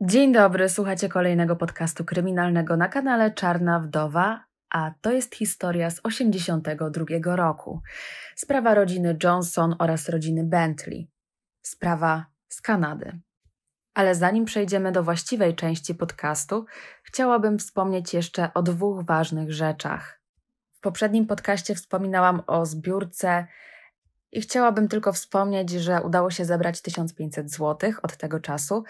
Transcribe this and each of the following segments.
Dzień dobry, słuchacie kolejnego podcastu kryminalnego na kanale Czarna Wdowa, a to jest historia z 1982 roku. Sprawa rodziny Johnson oraz rodziny Bentley. Sprawa z Kanady. Ale zanim przejdziemy do właściwej części podcastu, chciałabym wspomnieć jeszcze o dwóch ważnych rzeczach. W poprzednim podcaście wspominałam o zbiórce i chciałabym tylko wspomnieć, że udało się zebrać 1500 zł od tego czasu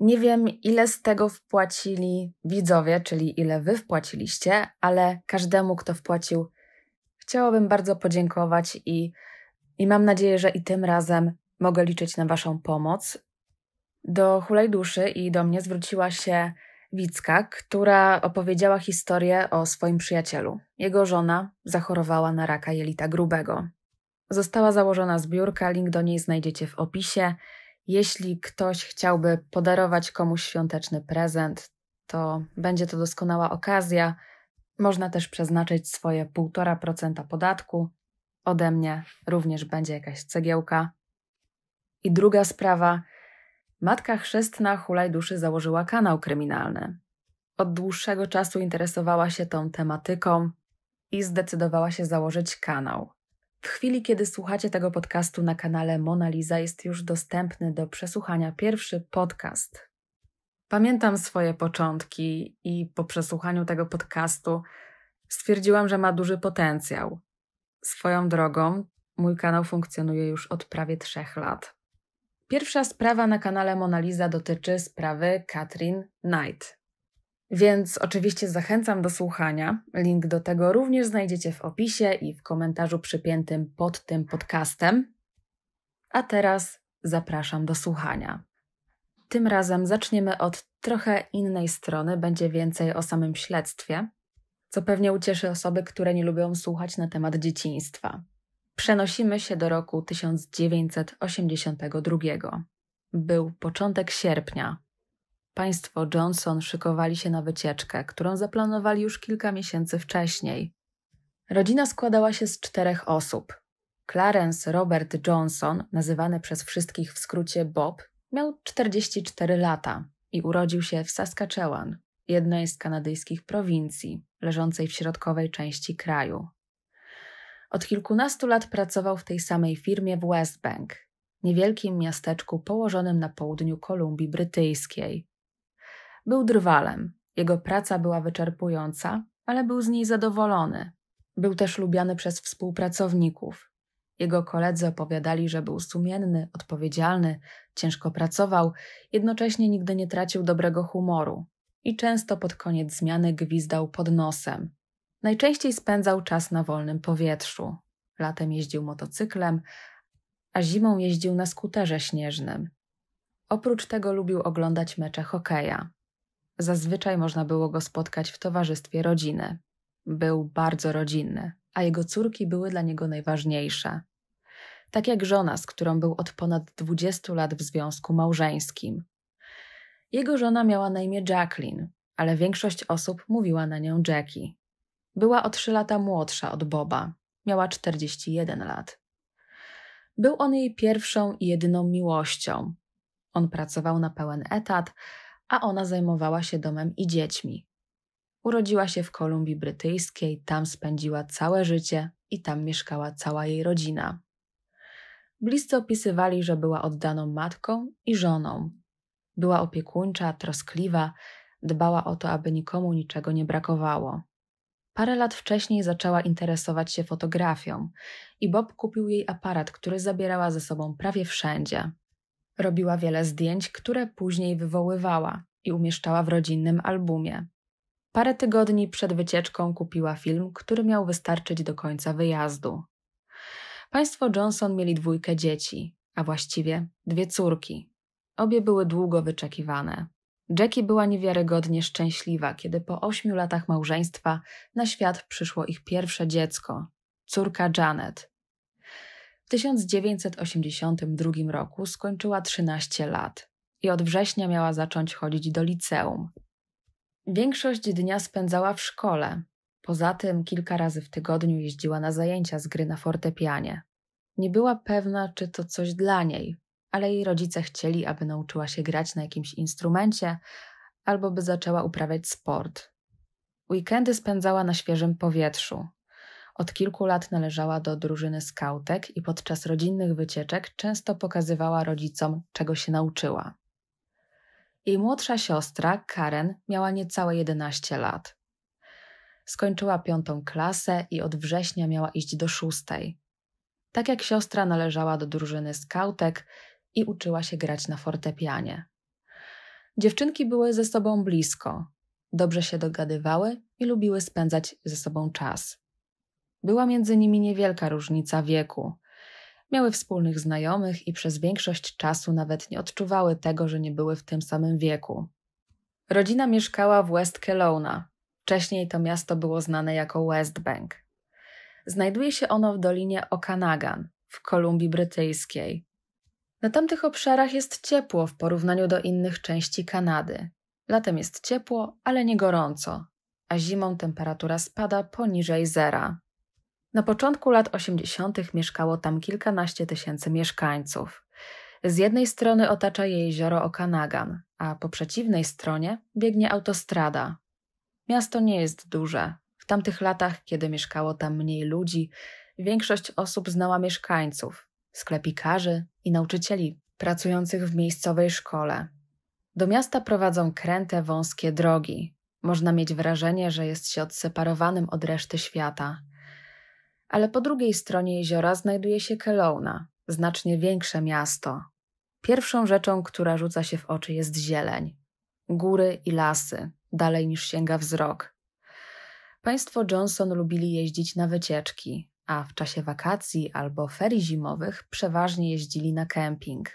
nie wiem, ile z tego wpłacili widzowie, czyli ile wy wpłaciliście, ale każdemu, kto wpłacił, chciałabym bardzo podziękować i, i mam nadzieję, że i tym razem mogę liczyć na waszą pomoc. Do Hulej Duszy i do mnie zwróciła się Wicka, która opowiedziała historię o swoim przyjacielu. Jego żona zachorowała na raka jelita grubego. Została założona zbiórka, link do niej znajdziecie w opisie jeśli ktoś chciałby podarować komuś świąteczny prezent, to będzie to doskonała okazja. Można też przeznaczyć swoje 1,5% podatku. Ode mnie również będzie jakaś cegiełka. I druga sprawa. Matka chrzestna hulaj duszy założyła kanał kryminalny. Od dłuższego czasu interesowała się tą tematyką i zdecydowała się założyć kanał. W chwili, kiedy słuchacie tego podcastu na kanale Monaliza, jest już dostępny do przesłuchania pierwszy podcast. Pamiętam swoje początki i po przesłuchaniu tego podcastu stwierdziłam, że ma duży potencjał. Swoją drogą, mój kanał funkcjonuje już od prawie trzech lat. Pierwsza sprawa na kanale Monaliza dotyczy sprawy Katrin Knight, więc oczywiście zachęcam do słuchania. Link do tego również znajdziecie w opisie i w komentarzu przypiętym pod tym podcastem. A teraz zapraszam do słuchania. Tym razem zaczniemy od trochę innej strony, będzie więcej o samym śledztwie, co pewnie ucieszy osoby, które nie lubią słuchać na temat dzieciństwa. Przenosimy się do roku 1982. Był początek sierpnia, Państwo Johnson szykowali się na wycieczkę, którą zaplanowali już kilka miesięcy wcześniej. Rodzina składała się z czterech osób. Clarence Robert Johnson, nazywany przez wszystkich w skrócie Bob, miał 44 lata i urodził się w Saskatchewan, jednej z kanadyjskich prowincji, leżącej w środkowej części kraju. Od kilkunastu lat pracował w tej samej firmie w West Bank, niewielkim miasteczku położonym na południu Kolumbii Brytyjskiej. Był drwalem, jego praca była wyczerpująca, ale był z niej zadowolony. Był też lubiany przez współpracowników. Jego koledzy opowiadali, że był sumienny, odpowiedzialny, ciężko pracował, jednocześnie nigdy nie tracił dobrego humoru i często pod koniec zmiany gwizdał pod nosem. Najczęściej spędzał czas na wolnym powietrzu. Latem jeździł motocyklem, a zimą jeździł na skuterze śnieżnym. Oprócz tego lubił oglądać mecze hokeja. Zazwyczaj można było go spotkać w towarzystwie rodziny. Był bardzo rodzinny, a jego córki były dla niego najważniejsze. Tak jak żona, z którą był od ponad 20 lat w związku małżeńskim. Jego żona miała na imię Jacqueline, ale większość osób mówiła na nią Jackie. Była o 3 lata młodsza od Boba, miała 41 lat. Był on jej pierwszą i jedyną miłością. On pracował na pełen etat, a ona zajmowała się domem i dziećmi. Urodziła się w Kolumbii Brytyjskiej, tam spędziła całe życie i tam mieszkała cała jej rodzina. Bliscy opisywali, że była oddaną matką i żoną. Była opiekuńcza, troskliwa, dbała o to, aby nikomu niczego nie brakowało. Parę lat wcześniej zaczęła interesować się fotografią i Bob kupił jej aparat, który zabierała ze sobą prawie wszędzie. Robiła wiele zdjęć, które później wywoływała i umieszczała w rodzinnym albumie. Parę tygodni przed wycieczką kupiła film, który miał wystarczyć do końca wyjazdu. Państwo Johnson mieli dwójkę dzieci, a właściwie dwie córki. Obie były długo wyczekiwane. Jackie była niewiarygodnie szczęśliwa, kiedy po ośmiu latach małżeństwa na świat przyszło ich pierwsze dziecko, córka Janet, w 1982 roku skończyła 13 lat i od września miała zacząć chodzić do liceum. Większość dnia spędzała w szkole. Poza tym kilka razy w tygodniu jeździła na zajęcia z gry na fortepianie. Nie była pewna, czy to coś dla niej, ale jej rodzice chcieli, aby nauczyła się grać na jakimś instrumencie albo by zaczęła uprawiać sport. Weekendy spędzała na świeżym powietrzu, od kilku lat należała do drużyny skautek i podczas rodzinnych wycieczek często pokazywała rodzicom, czego się nauczyła. Jej młodsza siostra, Karen, miała niecałe 11 lat. Skończyła piątą klasę i od września miała iść do szóstej. Tak jak siostra należała do drużyny skautek i uczyła się grać na fortepianie. Dziewczynki były ze sobą blisko, dobrze się dogadywały i lubiły spędzać ze sobą czas. Była między nimi niewielka różnica wieku. Miały wspólnych znajomych i przez większość czasu nawet nie odczuwały tego, że nie były w tym samym wieku. Rodzina mieszkała w West Kelowna. Wcześniej to miasto było znane jako West Bank. Znajduje się ono w dolinie Okanagan w Kolumbii Brytyjskiej. Na tamtych obszarach jest ciepło w porównaniu do innych części Kanady. Latem jest ciepło, ale nie gorąco, a zimą temperatura spada poniżej zera. Na początku lat 80. mieszkało tam kilkanaście tysięcy mieszkańców. Z jednej strony otacza je jezioro Okanagan, a po przeciwnej stronie biegnie autostrada. Miasto nie jest duże. W tamtych latach, kiedy mieszkało tam mniej ludzi, większość osób znała mieszkańców, sklepikarzy i nauczycieli pracujących w miejscowej szkole. Do miasta prowadzą kręte, wąskie drogi. Można mieć wrażenie, że jest się odseparowanym od reszty świata – ale po drugiej stronie jeziora znajduje się Kelowna, znacznie większe miasto. Pierwszą rzeczą, która rzuca się w oczy jest zieleń. Góry i lasy, dalej niż sięga wzrok. Państwo Johnson lubili jeździć na wycieczki, a w czasie wakacji albo ferii zimowych przeważnie jeździli na kemping.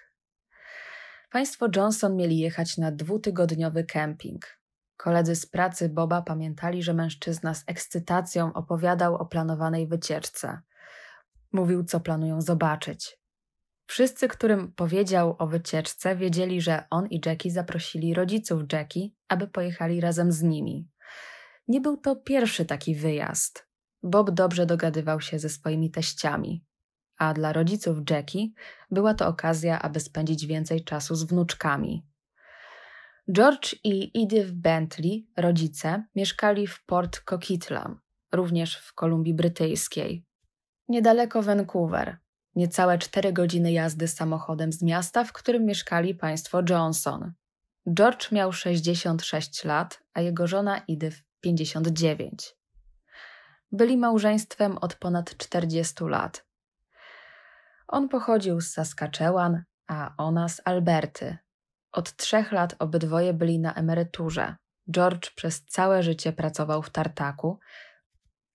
Państwo Johnson mieli jechać na dwutygodniowy kemping, Koledzy z pracy Boba pamiętali, że mężczyzna z ekscytacją opowiadał o planowanej wycieczce. Mówił, co planują zobaczyć. Wszyscy, którym powiedział o wycieczce, wiedzieli, że on i Jackie zaprosili rodziców Jackie, aby pojechali razem z nimi. Nie był to pierwszy taki wyjazd. Bob dobrze dogadywał się ze swoimi teściami, a dla rodziców Jackie była to okazja, aby spędzić więcej czasu z wnuczkami. George i Edith Bentley, rodzice, mieszkali w Port Coquitlam, również w Kolumbii Brytyjskiej, niedaleko Vancouver, niecałe 4 godziny jazdy samochodem z miasta, w którym mieszkali państwo Johnson. George miał 66 lat, a jego żona Edith 59. Byli małżeństwem od ponad 40 lat. On pochodził z Saskatchewan, a ona z Alberty, od trzech lat obydwoje byli na emeryturze. George przez całe życie pracował w tartaku,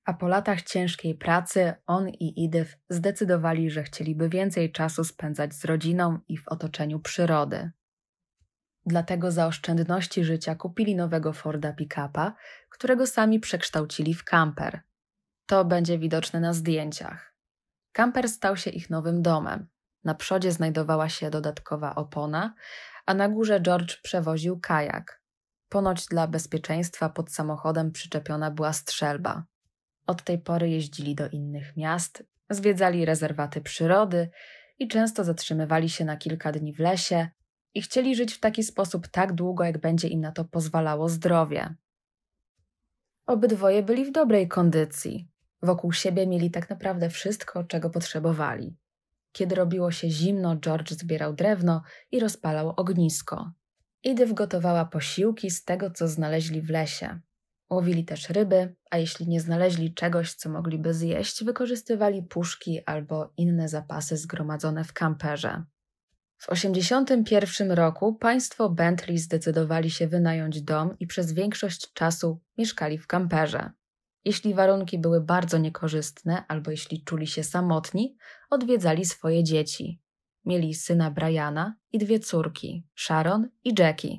a po latach ciężkiej pracy on i Edith zdecydowali, że chcieliby więcej czasu spędzać z rodziną i w otoczeniu przyrody. Dlatego za oszczędności życia kupili nowego Forda Pickupa, którego sami przekształcili w kamper. To będzie widoczne na zdjęciach. Kamper stał się ich nowym domem. Na przodzie znajdowała się dodatkowa opona, a na górze George przewoził kajak. Ponoć dla bezpieczeństwa pod samochodem przyczepiona była strzelba. Od tej pory jeździli do innych miast, zwiedzali rezerwaty przyrody i często zatrzymywali się na kilka dni w lesie i chcieli żyć w taki sposób tak długo, jak będzie im na to pozwalało zdrowie. Obydwoje byli w dobrej kondycji. Wokół siebie mieli tak naprawdę wszystko, czego potrzebowali. Kiedy robiło się zimno, George zbierał drewno i rozpalał ognisko. Idy gotowała posiłki z tego, co znaleźli w lesie. Łowili też ryby, a jeśli nie znaleźli czegoś, co mogliby zjeść, wykorzystywali puszki albo inne zapasy zgromadzone w kamperze. W 1981 roku państwo Bentley zdecydowali się wynająć dom i przez większość czasu mieszkali w kamperze. Jeśli warunki były bardzo niekorzystne albo jeśli czuli się samotni, odwiedzali swoje dzieci. Mieli syna Briana i dwie córki, Sharon i Jackie.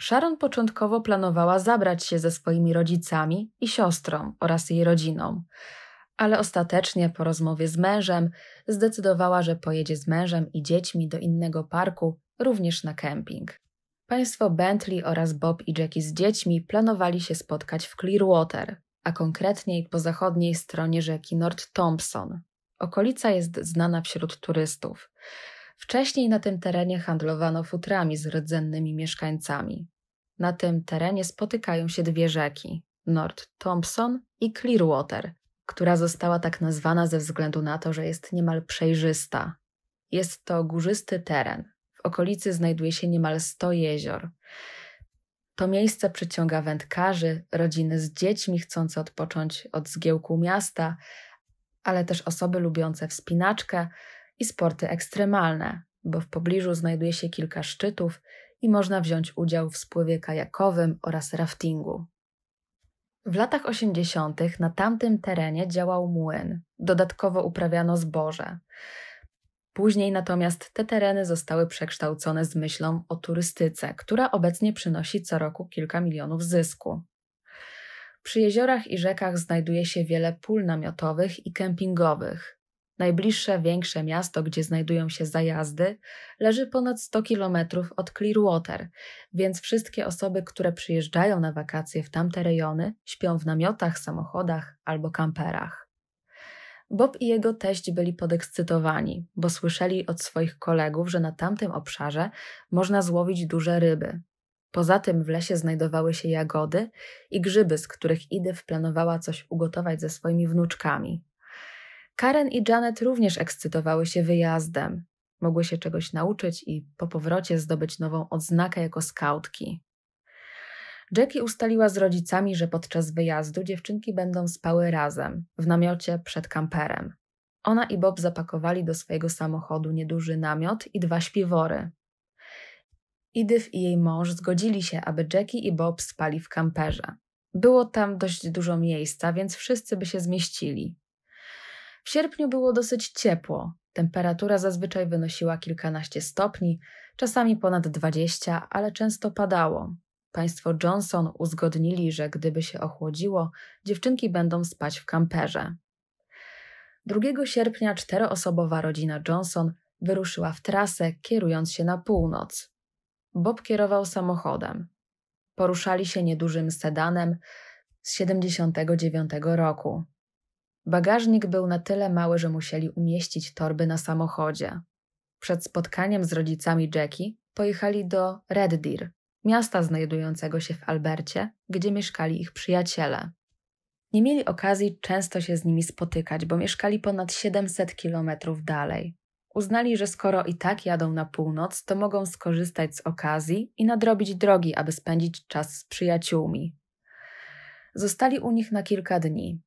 Sharon początkowo planowała zabrać się ze swoimi rodzicami i siostrą oraz jej rodziną, ale ostatecznie po rozmowie z mężem zdecydowała, że pojedzie z mężem i dziećmi do innego parku, również na kemping. Państwo Bentley oraz Bob i Jackie z dziećmi planowali się spotkać w Clearwater, a konkretniej po zachodniej stronie rzeki North Thompson, Okolica jest znana wśród turystów. Wcześniej na tym terenie handlowano futrami z rdzennymi mieszkańcami. Na tym terenie spotykają się dwie rzeki: Nord Thompson i Clearwater, która została tak nazwana ze względu na to, że jest niemal przejrzysta. Jest to górzysty teren. W okolicy znajduje się niemal 100 jezior. To miejsce przyciąga wędkarzy, rodziny z dziećmi chcące odpocząć od zgiełku miasta, ale też osoby lubiące wspinaczkę i sporty ekstremalne, bo w pobliżu znajduje się kilka szczytów i można wziąć udział w spływie kajakowym oraz raftingu. W latach 80. na tamtym terenie działał młyn, dodatkowo uprawiano zboże. Później natomiast te tereny zostały przekształcone z myślą o turystyce, która obecnie przynosi co roku kilka milionów zysku. Przy jeziorach i rzekach znajduje się wiele pól namiotowych i kempingowych. Najbliższe większe miasto, gdzie znajdują się zajazdy, leży ponad 100 km od Clearwater, więc wszystkie osoby, które przyjeżdżają na wakacje w tamte rejony, śpią w namiotach, samochodach albo kamperach. Bob i jego teść byli podekscytowani, bo słyszeli od swoich kolegów, że na tamtym obszarze można złowić duże ryby, Poza tym w lesie znajdowały się jagody i grzyby, z których Idyw planowała coś ugotować ze swoimi wnuczkami. Karen i Janet również ekscytowały się wyjazdem. Mogły się czegoś nauczyć i po powrocie zdobyć nową odznakę jako skautki. Jackie ustaliła z rodzicami, że podczas wyjazdu dziewczynki będą spały razem, w namiocie przed kamperem. Ona i Bob zapakowali do swojego samochodu nieduży namiot i dwa śpiwory. Idyf i jej mąż zgodzili się, aby Jackie i Bob spali w kamperze. Było tam dość dużo miejsca, więc wszyscy by się zmieścili. W sierpniu było dosyć ciepło. Temperatura zazwyczaj wynosiła kilkanaście stopni, czasami ponad dwadzieścia, ale często padało. Państwo Johnson uzgodnili, że gdyby się ochłodziło, dziewczynki będą spać w kamperze. 2 sierpnia czteroosobowa rodzina Johnson wyruszyła w trasę, kierując się na północ. Bob kierował samochodem. Poruszali się niedużym sedanem z 79 roku. Bagażnik był na tyle mały, że musieli umieścić torby na samochodzie. Przed spotkaniem z rodzicami Jackie pojechali do Red Deer, miasta znajdującego się w Albercie, gdzie mieszkali ich przyjaciele. Nie mieli okazji często się z nimi spotykać, bo mieszkali ponad 700 kilometrów dalej. Uznali, że skoro i tak jadą na północ, to mogą skorzystać z okazji i nadrobić drogi, aby spędzić czas z przyjaciółmi. Zostali u nich na kilka dni.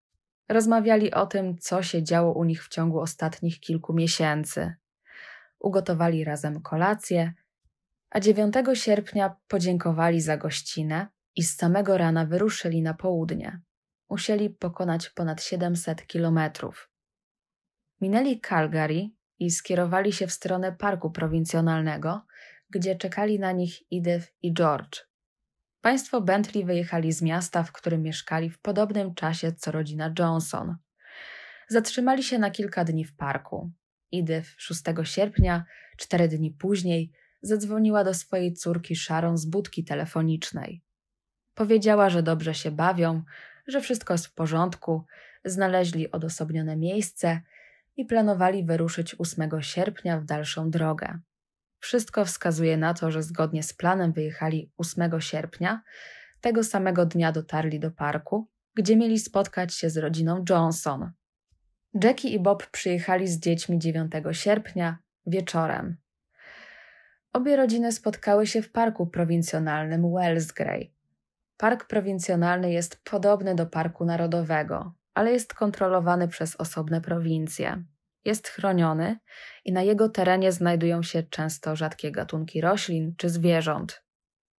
Rozmawiali o tym, co się działo u nich w ciągu ostatnich kilku miesięcy. Ugotowali razem kolację, a 9 sierpnia podziękowali za gościnę i z samego rana wyruszyli na południe. Musieli pokonać ponad 700 kilometrów. Minęli Calgary, i skierowali się w stronę parku prowincjonalnego, gdzie czekali na nich Edith i George. Państwo Bentley wyjechali z miasta, w którym mieszkali w podobnym czasie co rodzina Johnson. Zatrzymali się na kilka dni w parku. Edith 6 sierpnia, cztery dni później, zadzwoniła do swojej córki Sharon z budki telefonicznej. Powiedziała, że dobrze się bawią, że wszystko jest w porządku, znaleźli odosobnione miejsce – i planowali wyruszyć 8 sierpnia w dalszą drogę. Wszystko wskazuje na to, że zgodnie z planem wyjechali 8 sierpnia. Tego samego dnia dotarli do parku, gdzie mieli spotkać się z rodziną Johnson. Jackie i Bob przyjechali z dziećmi 9 sierpnia wieczorem. Obie rodziny spotkały się w parku prowincjonalnym Gray. Park prowincjonalny jest podobny do Parku Narodowego, ale jest kontrolowany przez osobne prowincje. Jest chroniony i na jego terenie znajdują się często rzadkie gatunki roślin czy zwierząt.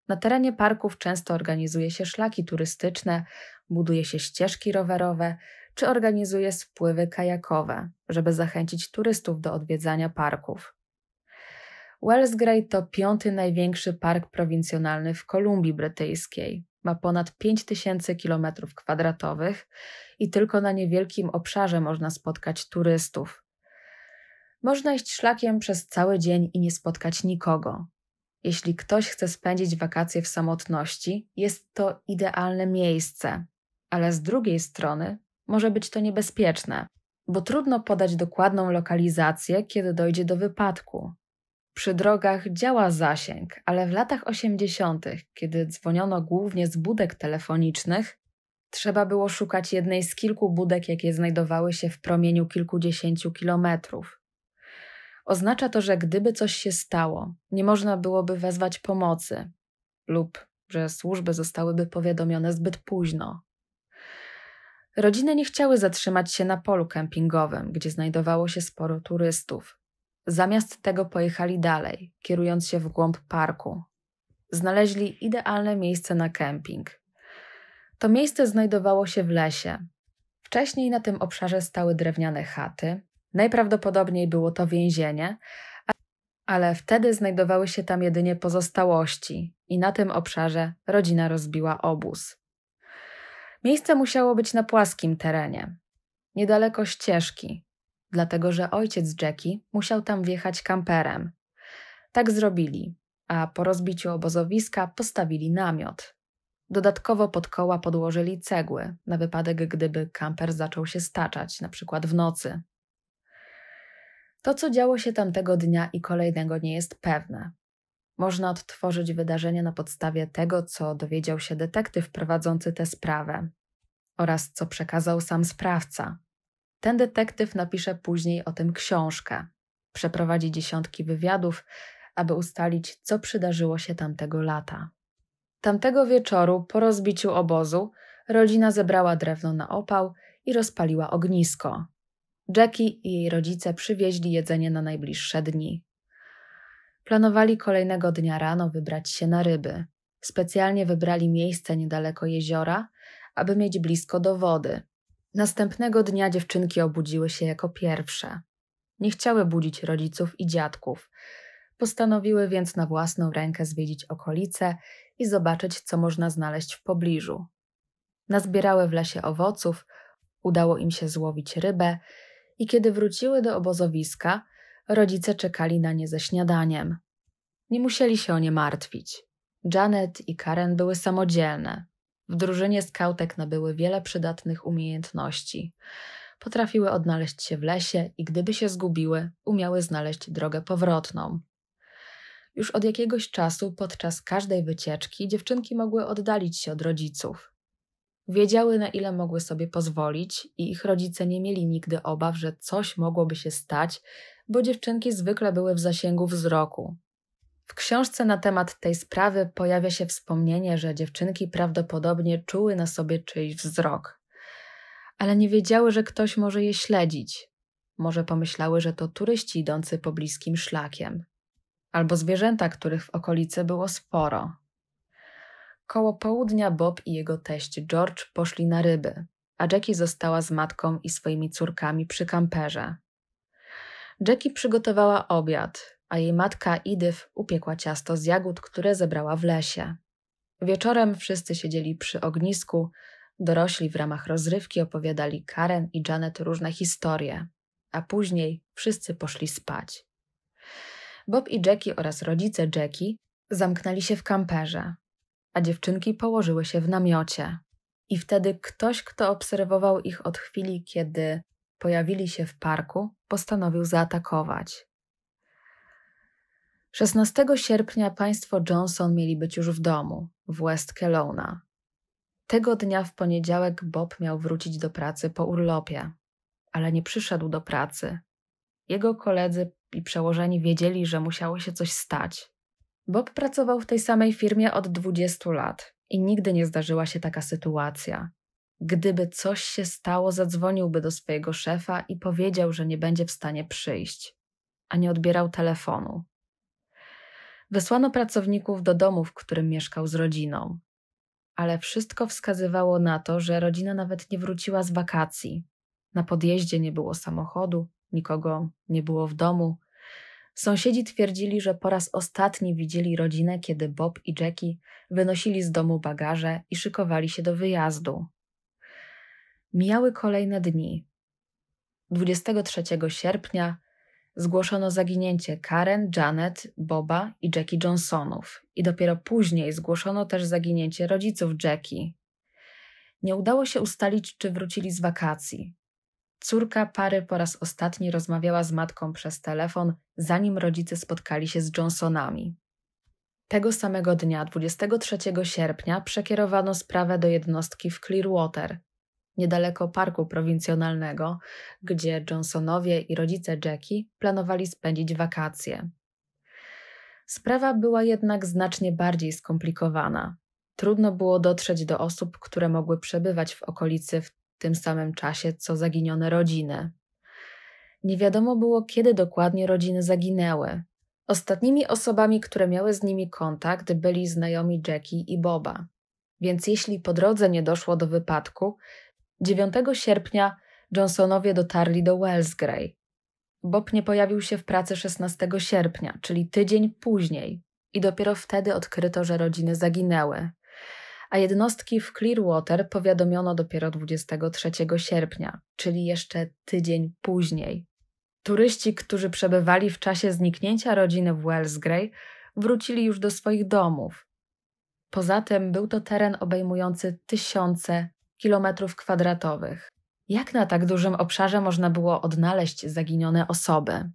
Na terenie parków często organizuje się szlaki turystyczne, buduje się ścieżki rowerowe czy organizuje spływy kajakowe, żeby zachęcić turystów do odwiedzania parków. Wellsgrade to piąty największy park prowincjonalny w Kolumbii Brytyjskiej ma ponad 5000 km2 i tylko na niewielkim obszarze można spotkać turystów. Można iść szlakiem przez cały dzień i nie spotkać nikogo. Jeśli ktoś chce spędzić wakacje w samotności, jest to idealne miejsce, ale z drugiej strony może być to niebezpieczne, bo trudno podać dokładną lokalizację, kiedy dojdzie do wypadku, przy drogach działa zasięg, ale w latach 80., kiedy dzwoniono głównie z budek telefonicznych, trzeba było szukać jednej z kilku budek, jakie znajdowały się w promieniu kilkudziesięciu kilometrów. Oznacza to, że gdyby coś się stało, nie można byłoby wezwać pomocy lub że służby zostałyby powiadomione zbyt późno. Rodziny nie chciały zatrzymać się na polu kempingowym, gdzie znajdowało się sporo turystów. Zamiast tego pojechali dalej, kierując się w głąb parku. Znaleźli idealne miejsce na kemping. To miejsce znajdowało się w lesie. Wcześniej na tym obszarze stały drewniane chaty. Najprawdopodobniej było to więzienie, ale wtedy znajdowały się tam jedynie pozostałości i na tym obszarze rodzina rozbiła obóz. Miejsce musiało być na płaskim terenie, niedaleko ścieżki, dlatego że ojciec Jackie musiał tam wjechać kamperem. Tak zrobili, a po rozbiciu obozowiska postawili namiot. Dodatkowo pod koła podłożyli cegły, na wypadek gdyby kamper zaczął się staczać, na przykład w nocy. To, co działo się tamtego dnia i kolejnego, nie jest pewne. Można odtworzyć wydarzenia na podstawie tego, co dowiedział się detektyw prowadzący tę sprawę oraz co przekazał sam sprawca. Ten detektyw napisze później o tym książkę. Przeprowadzi dziesiątki wywiadów, aby ustalić, co przydarzyło się tamtego lata. Tamtego wieczoru, po rozbiciu obozu, rodzina zebrała drewno na opał i rozpaliła ognisko. Jackie i jej rodzice przywieźli jedzenie na najbliższe dni. Planowali kolejnego dnia rano wybrać się na ryby. Specjalnie wybrali miejsce niedaleko jeziora, aby mieć blisko do wody. Następnego dnia dziewczynki obudziły się jako pierwsze. Nie chciały budzić rodziców i dziadków. Postanowiły więc na własną rękę zwiedzić okolice i zobaczyć, co można znaleźć w pobliżu. Nazbierały w lesie owoców, udało im się złowić rybę i kiedy wróciły do obozowiska, rodzice czekali na nie ze śniadaniem. Nie musieli się o nie martwić. Janet i Karen były samodzielne, w drużynie skautek nabyły wiele przydatnych umiejętności. Potrafiły odnaleźć się w lesie i gdyby się zgubiły, umiały znaleźć drogę powrotną. Już od jakiegoś czasu podczas każdej wycieczki dziewczynki mogły oddalić się od rodziców. Wiedziały, na ile mogły sobie pozwolić, i ich rodzice nie mieli nigdy obaw, że coś mogłoby się stać, bo dziewczynki zwykle były w zasięgu wzroku, w książce na temat tej sprawy pojawia się wspomnienie, że dziewczynki prawdopodobnie czuły na sobie czyjś wzrok, ale nie wiedziały, że ktoś może je śledzić. Może pomyślały, że to turyści idący po bliskim szlakiem, albo zwierzęta, których w okolicy było sporo. Koło południa Bob i jego teść George poszli na ryby, a Jackie została z matką i swoimi córkami przy kamperze. Jackie przygotowała obiad, a jej matka Idyf upiekła ciasto z jagód, które zebrała w lesie. Wieczorem wszyscy siedzieli przy ognisku, dorośli w ramach rozrywki opowiadali Karen i Janet różne historie, a później wszyscy poszli spać. Bob i Jackie oraz rodzice Jackie zamknęli się w kamperze, a dziewczynki położyły się w namiocie. I wtedy ktoś, kto obserwował ich od chwili, kiedy pojawili się w parku, postanowił zaatakować. 16 sierpnia państwo Johnson mieli być już w domu, w West Kelowna. Tego dnia w poniedziałek Bob miał wrócić do pracy po urlopie, ale nie przyszedł do pracy. Jego koledzy i przełożeni wiedzieli, że musiało się coś stać. Bob pracował w tej samej firmie od 20 lat i nigdy nie zdarzyła się taka sytuacja. Gdyby coś się stało, zadzwoniłby do swojego szefa i powiedział, że nie będzie w stanie przyjść, a nie odbierał telefonu. Wysłano pracowników do domu, w którym mieszkał z rodziną. Ale wszystko wskazywało na to, że rodzina nawet nie wróciła z wakacji. Na podjeździe nie było samochodu, nikogo nie było w domu. Sąsiedzi twierdzili, że po raz ostatni widzieli rodzinę, kiedy Bob i Jackie wynosili z domu bagaże i szykowali się do wyjazdu. Mijały kolejne dni. 23 sierpnia zgłoszono zaginięcie Karen, Janet, Boba i Jackie Johnsonów i dopiero później zgłoszono też zaginięcie rodziców Jackie. Nie udało się ustalić, czy wrócili z wakacji. Córka pary po raz ostatni rozmawiała z matką przez telefon, zanim rodzice spotkali się z Johnsonami. Tego samego dnia, 23 sierpnia, przekierowano sprawę do jednostki w Clearwater, niedaleko parku prowincjonalnego, gdzie Johnsonowie i rodzice Jackie planowali spędzić wakacje. Sprawa była jednak znacznie bardziej skomplikowana. Trudno było dotrzeć do osób, które mogły przebywać w okolicy w tym samym czasie co zaginione rodziny. Nie wiadomo było, kiedy dokładnie rodziny zaginęły. Ostatnimi osobami, które miały z nimi kontakt, byli znajomi Jackie i Boba. Więc jeśli po drodze nie doszło do wypadku, 9 sierpnia Johnsonowie dotarli do Wells Gray. Bob nie pojawił się w pracy 16 sierpnia, czyli tydzień później, i dopiero wtedy odkryto, że rodziny zaginęły. A jednostki w Clearwater powiadomiono dopiero 23 sierpnia, czyli jeszcze tydzień później. Turyści, którzy przebywali w czasie zniknięcia rodziny w Wells Gray, wrócili już do swoich domów. Poza tym był to teren obejmujący tysiące kilometrów kwadratowych. Jak na tak dużym obszarze można było odnaleźć zaginione osoby?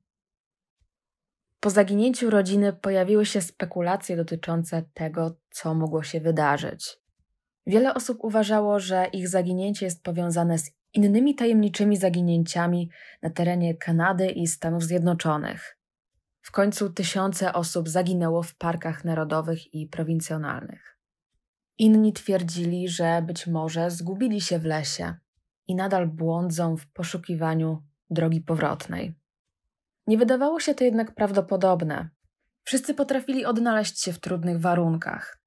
Po zaginięciu rodziny pojawiły się spekulacje dotyczące tego, co mogło się wydarzyć. Wiele osób uważało, że ich zaginięcie jest powiązane z innymi tajemniczymi zaginięciami na terenie Kanady i Stanów Zjednoczonych. W końcu tysiące osób zaginęło w parkach narodowych i prowincjonalnych. Inni twierdzili, że być może zgubili się w lesie i nadal błądzą w poszukiwaniu drogi powrotnej. Nie wydawało się to jednak prawdopodobne. Wszyscy potrafili odnaleźć się w trudnych warunkach.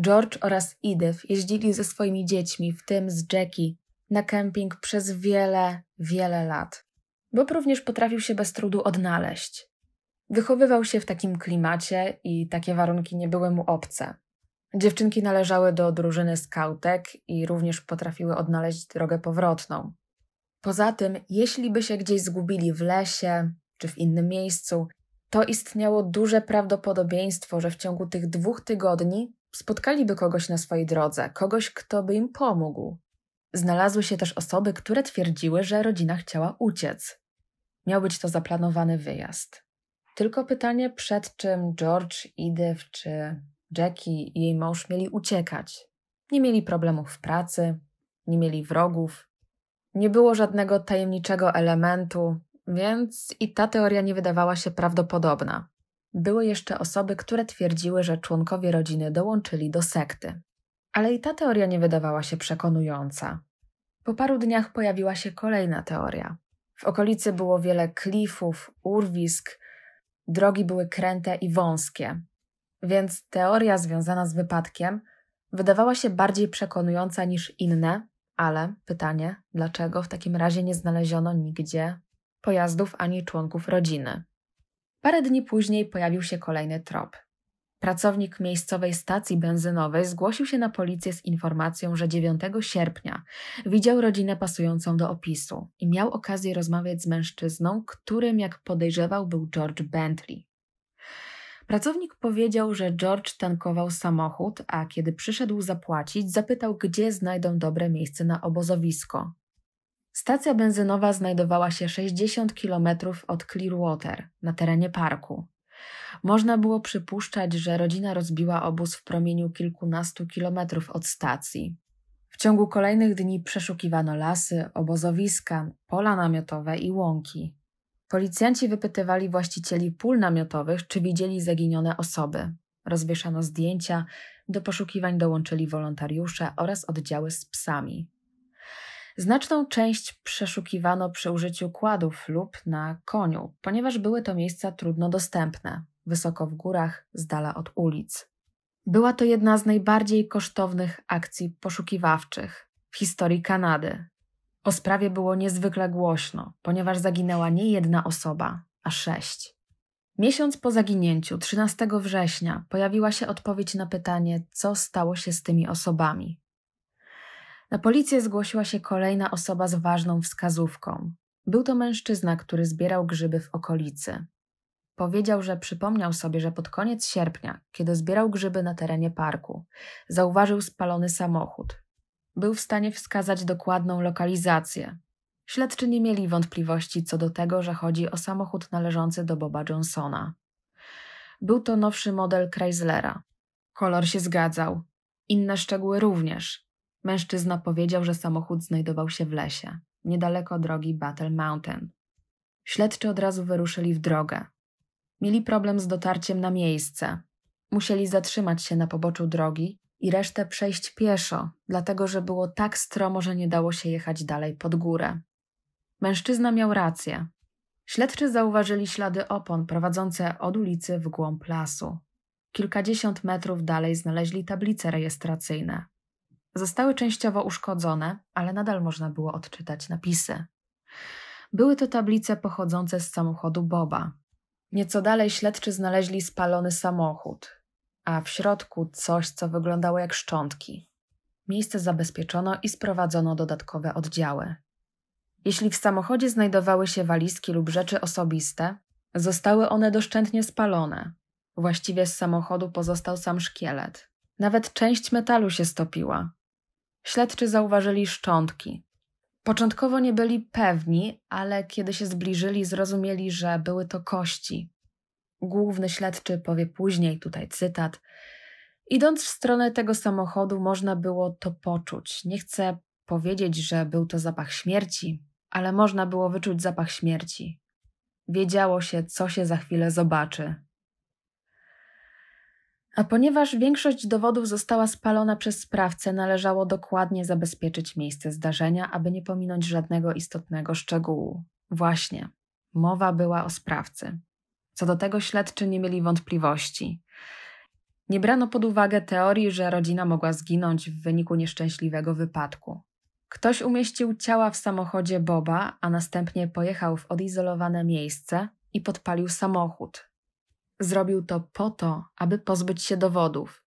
George oraz Edith jeździli ze swoimi dziećmi, w tym z Jackie, na kemping przez wiele, wiele lat. Bob również potrafił się bez trudu odnaleźć. Wychowywał się w takim klimacie i takie warunki nie były mu obce. Dziewczynki należały do drużyny skautek i również potrafiły odnaleźć drogę powrotną. Poza tym, jeśli by się gdzieś zgubili w lesie czy w innym miejscu, to istniało duże prawdopodobieństwo, że w ciągu tych dwóch tygodni spotkaliby kogoś na swojej drodze, kogoś, kto by im pomógł. Znalazły się też osoby, które twierdziły, że rodzina chciała uciec. Miał być to zaplanowany wyjazd. Tylko pytanie, przed czym George, Edith czy Jackie i jej mąż mieli uciekać. Nie mieli problemów w pracy, nie mieli wrogów, nie było żadnego tajemniczego elementu, więc i ta teoria nie wydawała się prawdopodobna. Były jeszcze osoby, które twierdziły, że członkowie rodziny dołączyli do sekty. Ale i ta teoria nie wydawała się przekonująca. Po paru dniach pojawiła się kolejna teoria. W okolicy było wiele klifów, urwisk, drogi były kręte i wąskie więc teoria związana z wypadkiem wydawała się bardziej przekonująca niż inne, ale pytanie, dlaczego w takim razie nie znaleziono nigdzie pojazdów ani członków rodziny? Parę dni później pojawił się kolejny trop. Pracownik miejscowej stacji benzynowej zgłosił się na policję z informacją, że 9 sierpnia widział rodzinę pasującą do opisu i miał okazję rozmawiać z mężczyzną, którym, jak podejrzewał, był George Bentley. Pracownik powiedział, że George tankował samochód, a kiedy przyszedł zapłacić, zapytał, gdzie znajdą dobre miejsce na obozowisko. Stacja benzynowa znajdowała się 60 km od Clearwater, na terenie parku. Można było przypuszczać, że rodzina rozbiła obóz w promieniu kilkunastu kilometrów od stacji. W ciągu kolejnych dni przeszukiwano lasy, obozowiska, pola namiotowe i łąki. Policjanci wypytywali właścicieli pól namiotowych, czy widzieli zaginione osoby. Rozwieszano zdjęcia, do poszukiwań dołączyli wolontariusze oraz oddziały z psami. Znaczną część przeszukiwano przy użyciu kładów lub na koniu, ponieważ były to miejsca trudno dostępne, wysoko w górach, z dala od ulic. Była to jedna z najbardziej kosztownych akcji poszukiwawczych w historii Kanady. O sprawie było niezwykle głośno, ponieważ zaginęła nie jedna osoba, a sześć. Miesiąc po zaginięciu, 13 września, pojawiła się odpowiedź na pytanie, co stało się z tymi osobami. Na policję zgłosiła się kolejna osoba z ważną wskazówką. Był to mężczyzna, który zbierał grzyby w okolicy. Powiedział, że przypomniał sobie, że pod koniec sierpnia, kiedy zbierał grzyby na terenie parku, zauważył spalony samochód, był w stanie wskazać dokładną lokalizację. Śledczy nie mieli wątpliwości co do tego, że chodzi o samochód należący do Boba Johnsona. Był to nowszy model Chryslera. Kolor się zgadzał, inne szczegóły również. Mężczyzna powiedział, że samochód znajdował się w lesie, niedaleko drogi Battle Mountain. Śledczy od razu wyruszyli w drogę. Mieli problem z dotarciem na miejsce. Musieli zatrzymać się na poboczu drogi i resztę przejść pieszo, dlatego że było tak stromo, że nie dało się jechać dalej pod górę. Mężczyzna miał rację. Śledczy zauważyli ślady opon prowadzące od ulicy w głąb lasu. Kilkadziesiąt metrów dalej znaleźli tablice rejestracyjne. Zostały częściowo uszkodzone, ale nadal można było odczytać napisy. Były to tablice pochodzące z samochodu Boba. Nieco dalej śledczy znaleźli spalony samochód, a w środku coś, co wyglądało jak szczątki. Miejsce zabezpieczono i sprowadzono dodatkowe oddziały. Jeśli w samochodzie znajdowały się walizki lub rzeczy osobiste, zostały one doszczętnie spalone. Właściwie z samochodu pozostał sam szkielet. Nawet część metalu się stopiła. Śledczy zauważyli szczątki. Początkowo nie byli pewni, ale kiedy się zbliżyli, zrozumieli, że były to kości. Główny śledczy powie później, tutaj cytat. Idąc w stronę tego samochodu, można było to poczuć. Nie chcę powiedzieć, że był to zapach śmierci, ale można było wyczuć zapach śmierci. Wiedziało się, co się za chwilę zobaczy. A ponieważ większość dowodów została spalona przez sprawcę, należało dokładnie zabezpieczyć miejsce zdarzenia, aby nie pominąć żadnego istotnego szczegółu. Właśnie, mowa była o sprawcy. Co do tego śledczy nie mieli wątpliwości. Nie brano pod uwagę teorii, że rodzina mogła zginąć w wyniku nieszczęśliwego wypadku. Ktoś umieścił ciała w samochodzie Boba, a następnie pojechał w odizolowane miejsce i podpalił samochód. Zrobił to po to, aby pozbyć się dowodów.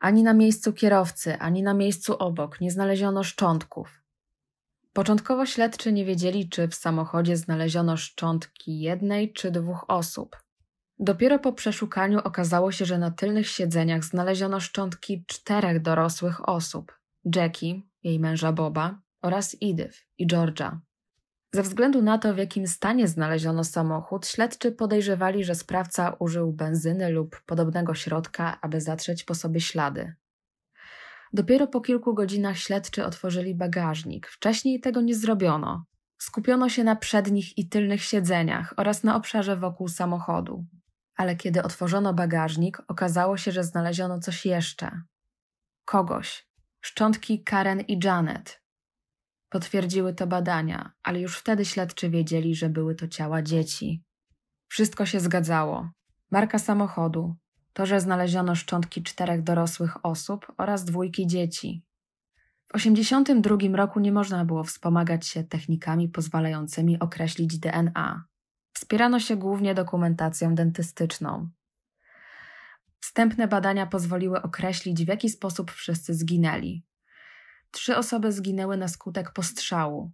Ani na miejscu kierowcy, ani na miejscu obok nie znaleziono szczątków. Początkowo śledczy nie wiedzieli, czy w samochodzie znaleziono szczątki jednej czy dwóch osób. Dopiero po przeszukaniu okazało się, że na tylnych siedzeniach znaleziono szczątki czterech dorosłych osób: Jackie, jej męża Boba oraz Edith i Georgia. Ze względu na to, w jakim stanie znaleziono samochód, śledczy podejrzewali, że sprawca użył benzyny lub podobnego środka, aby zatrzeć po sobie ślady. Dopiero po kilku godzinach śledczy otworzyli bagażnik. Wcześniej tego nie zrobiono. Skupiono się na przednich i tylnych siedzeniach oraz na obszarze wokół samochodu ale kiedy otworzono bagażnik, okazało się, że znaleziono coś jeszcze. Kogoś. Szczątki Karen i Janet. Potwierdziły to badania, ale już wtedy śledczy wiedzieli, że były to ciała dzieci. Wszystko się zgadzało. Marka samochodu, to, że znaleziono szczątki czterech dorosłych osób oraz dwójki dzieci. W 1982 roku nie można było wspomagać się technikami pozwalającymi określić DNA. Wspierano się głównie dokumentacją dentystyczną. Wstępne badania pozwoliły określić, w jaki sposób wszyscy zginęli. Trzy osoby zginęły na skutek postrzału.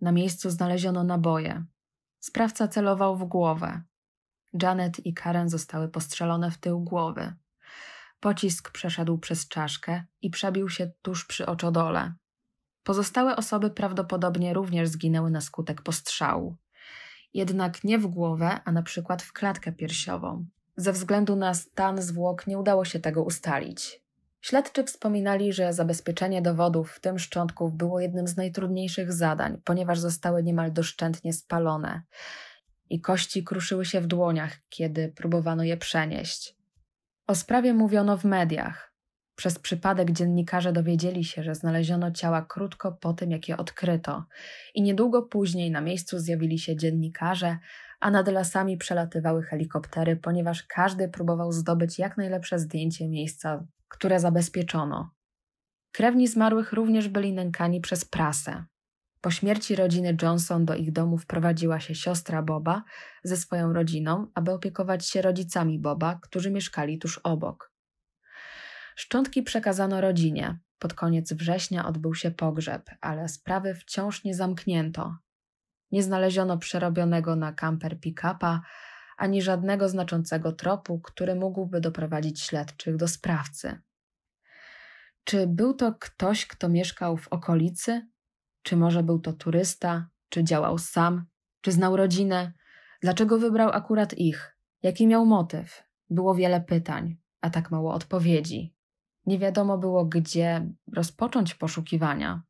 Na miejscu znaleziono naboje. Sprawca celował w głowę. Janet i Karen zostały postrzelone w tył głowy. Pocisk przeszedł przez czaszkę i przebił się tuż przy oczodole. Pozostałe osoby prawdopodobnie również zginęły na skutek postrzału jednak nie w głowę, a na przykład w klatkę piersiową. Ze względu na stan zwłok nie udało się tego ustalić. Śledczy wspominali, że zabezpieczenie dowodów, w tym szczątków, było jednym z najtrudniejszych zadań, ponieważ zostały niemal doszczętnie spalone i kości kruszyły się w dłoniach, kiedy próbowano je przenieść. O sprawie mówiono w mediach. Przez przypadek dziennikarze dowiedzieli się, że znaleziono ciała krótko po tym, jak je odkryto, i niedługo później na miejscu zjawili się dziennikarze, a nad lasami przelatywały helikoptery, ponieważ każdy próbował zdobyć jak najlepsze zdjęcie miejsca, które zabezpieczono. Krewni zmarłych również byli nękani przez prasę. Po śmierci rodziny Johnson do ich domu wprowadziła się siostra Boba ze swoją rodziną, aby opiekować się rodzicami Boba, którzy mieszkali tuż obok. Szczątki przekazano rodzinie. Pod koniec września odbył się pogrzeb, ale sprawy wciąż nie zamknięto. Nie znaleziono przerobionego na kamper pick-upa ani żadnego znaczącego tropu, który mógłby doprowadzić śledczych do sprawcy. Czy był to ktoś, kto mieszkał w okolicy? Czy może był to turysta? Czy działał sam? Czy znał rodzinę? Dlaczego wybrał akurat ich? Jaki miał motyw? Było wiele pytań, a tak mało odpowiedzi. Nie wiadomo było, gdzie rozpocząć poszukiwania.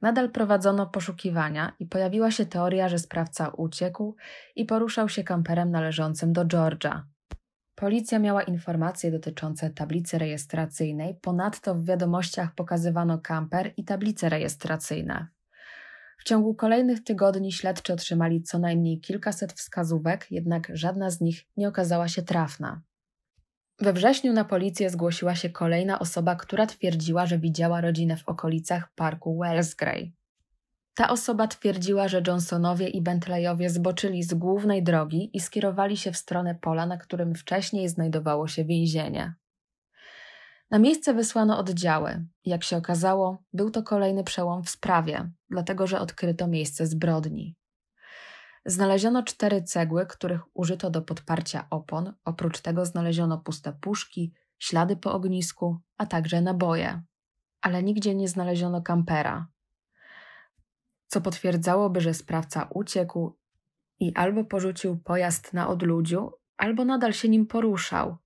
Nadal prowadzono poszukiwania i pojawiła się teoria, że sprawca uciekł i poruszał się kamperem należącym do George'a. Policja miała informacje dotyczące tablicy rejestracyjnej, ponadto w wiadomościach pokazywano kamper i tablice rejestracyjne. W ciągu kolejnych tygodni śledczy otrzymali co najmniej kilkaset wskazówek, jednak żadna z nich nie okazała się trafna. We wrześniu na policję zgłosiła się kolejna osoba, która twierdziła, że widziała rodzinę w okolicach parku Wellsgrey. Ta osoba twierdziła, że Johnsonowie i Bentleyowie zboczyli z głównej drogi i skierowali się w stronę pola, na którym wcześniej znajdowało się więzienie. Na miejsce wysłano oddziały. Jak się okazało, był to kolejny przełom w sprawie, dlatego że odkryto miejsce zbrodni. Znaleziono cztery cegły, których użyto do podparcia opon, oprócz tego znaleziono puste puszki, ślady po ognisku, a także naboje. Ale nigdzie nie znaleziono kampera, co potwierdzałoby, że sprawca uciekł i albo porzucił pojazd na odludziu, albo nadal się nim poruszał.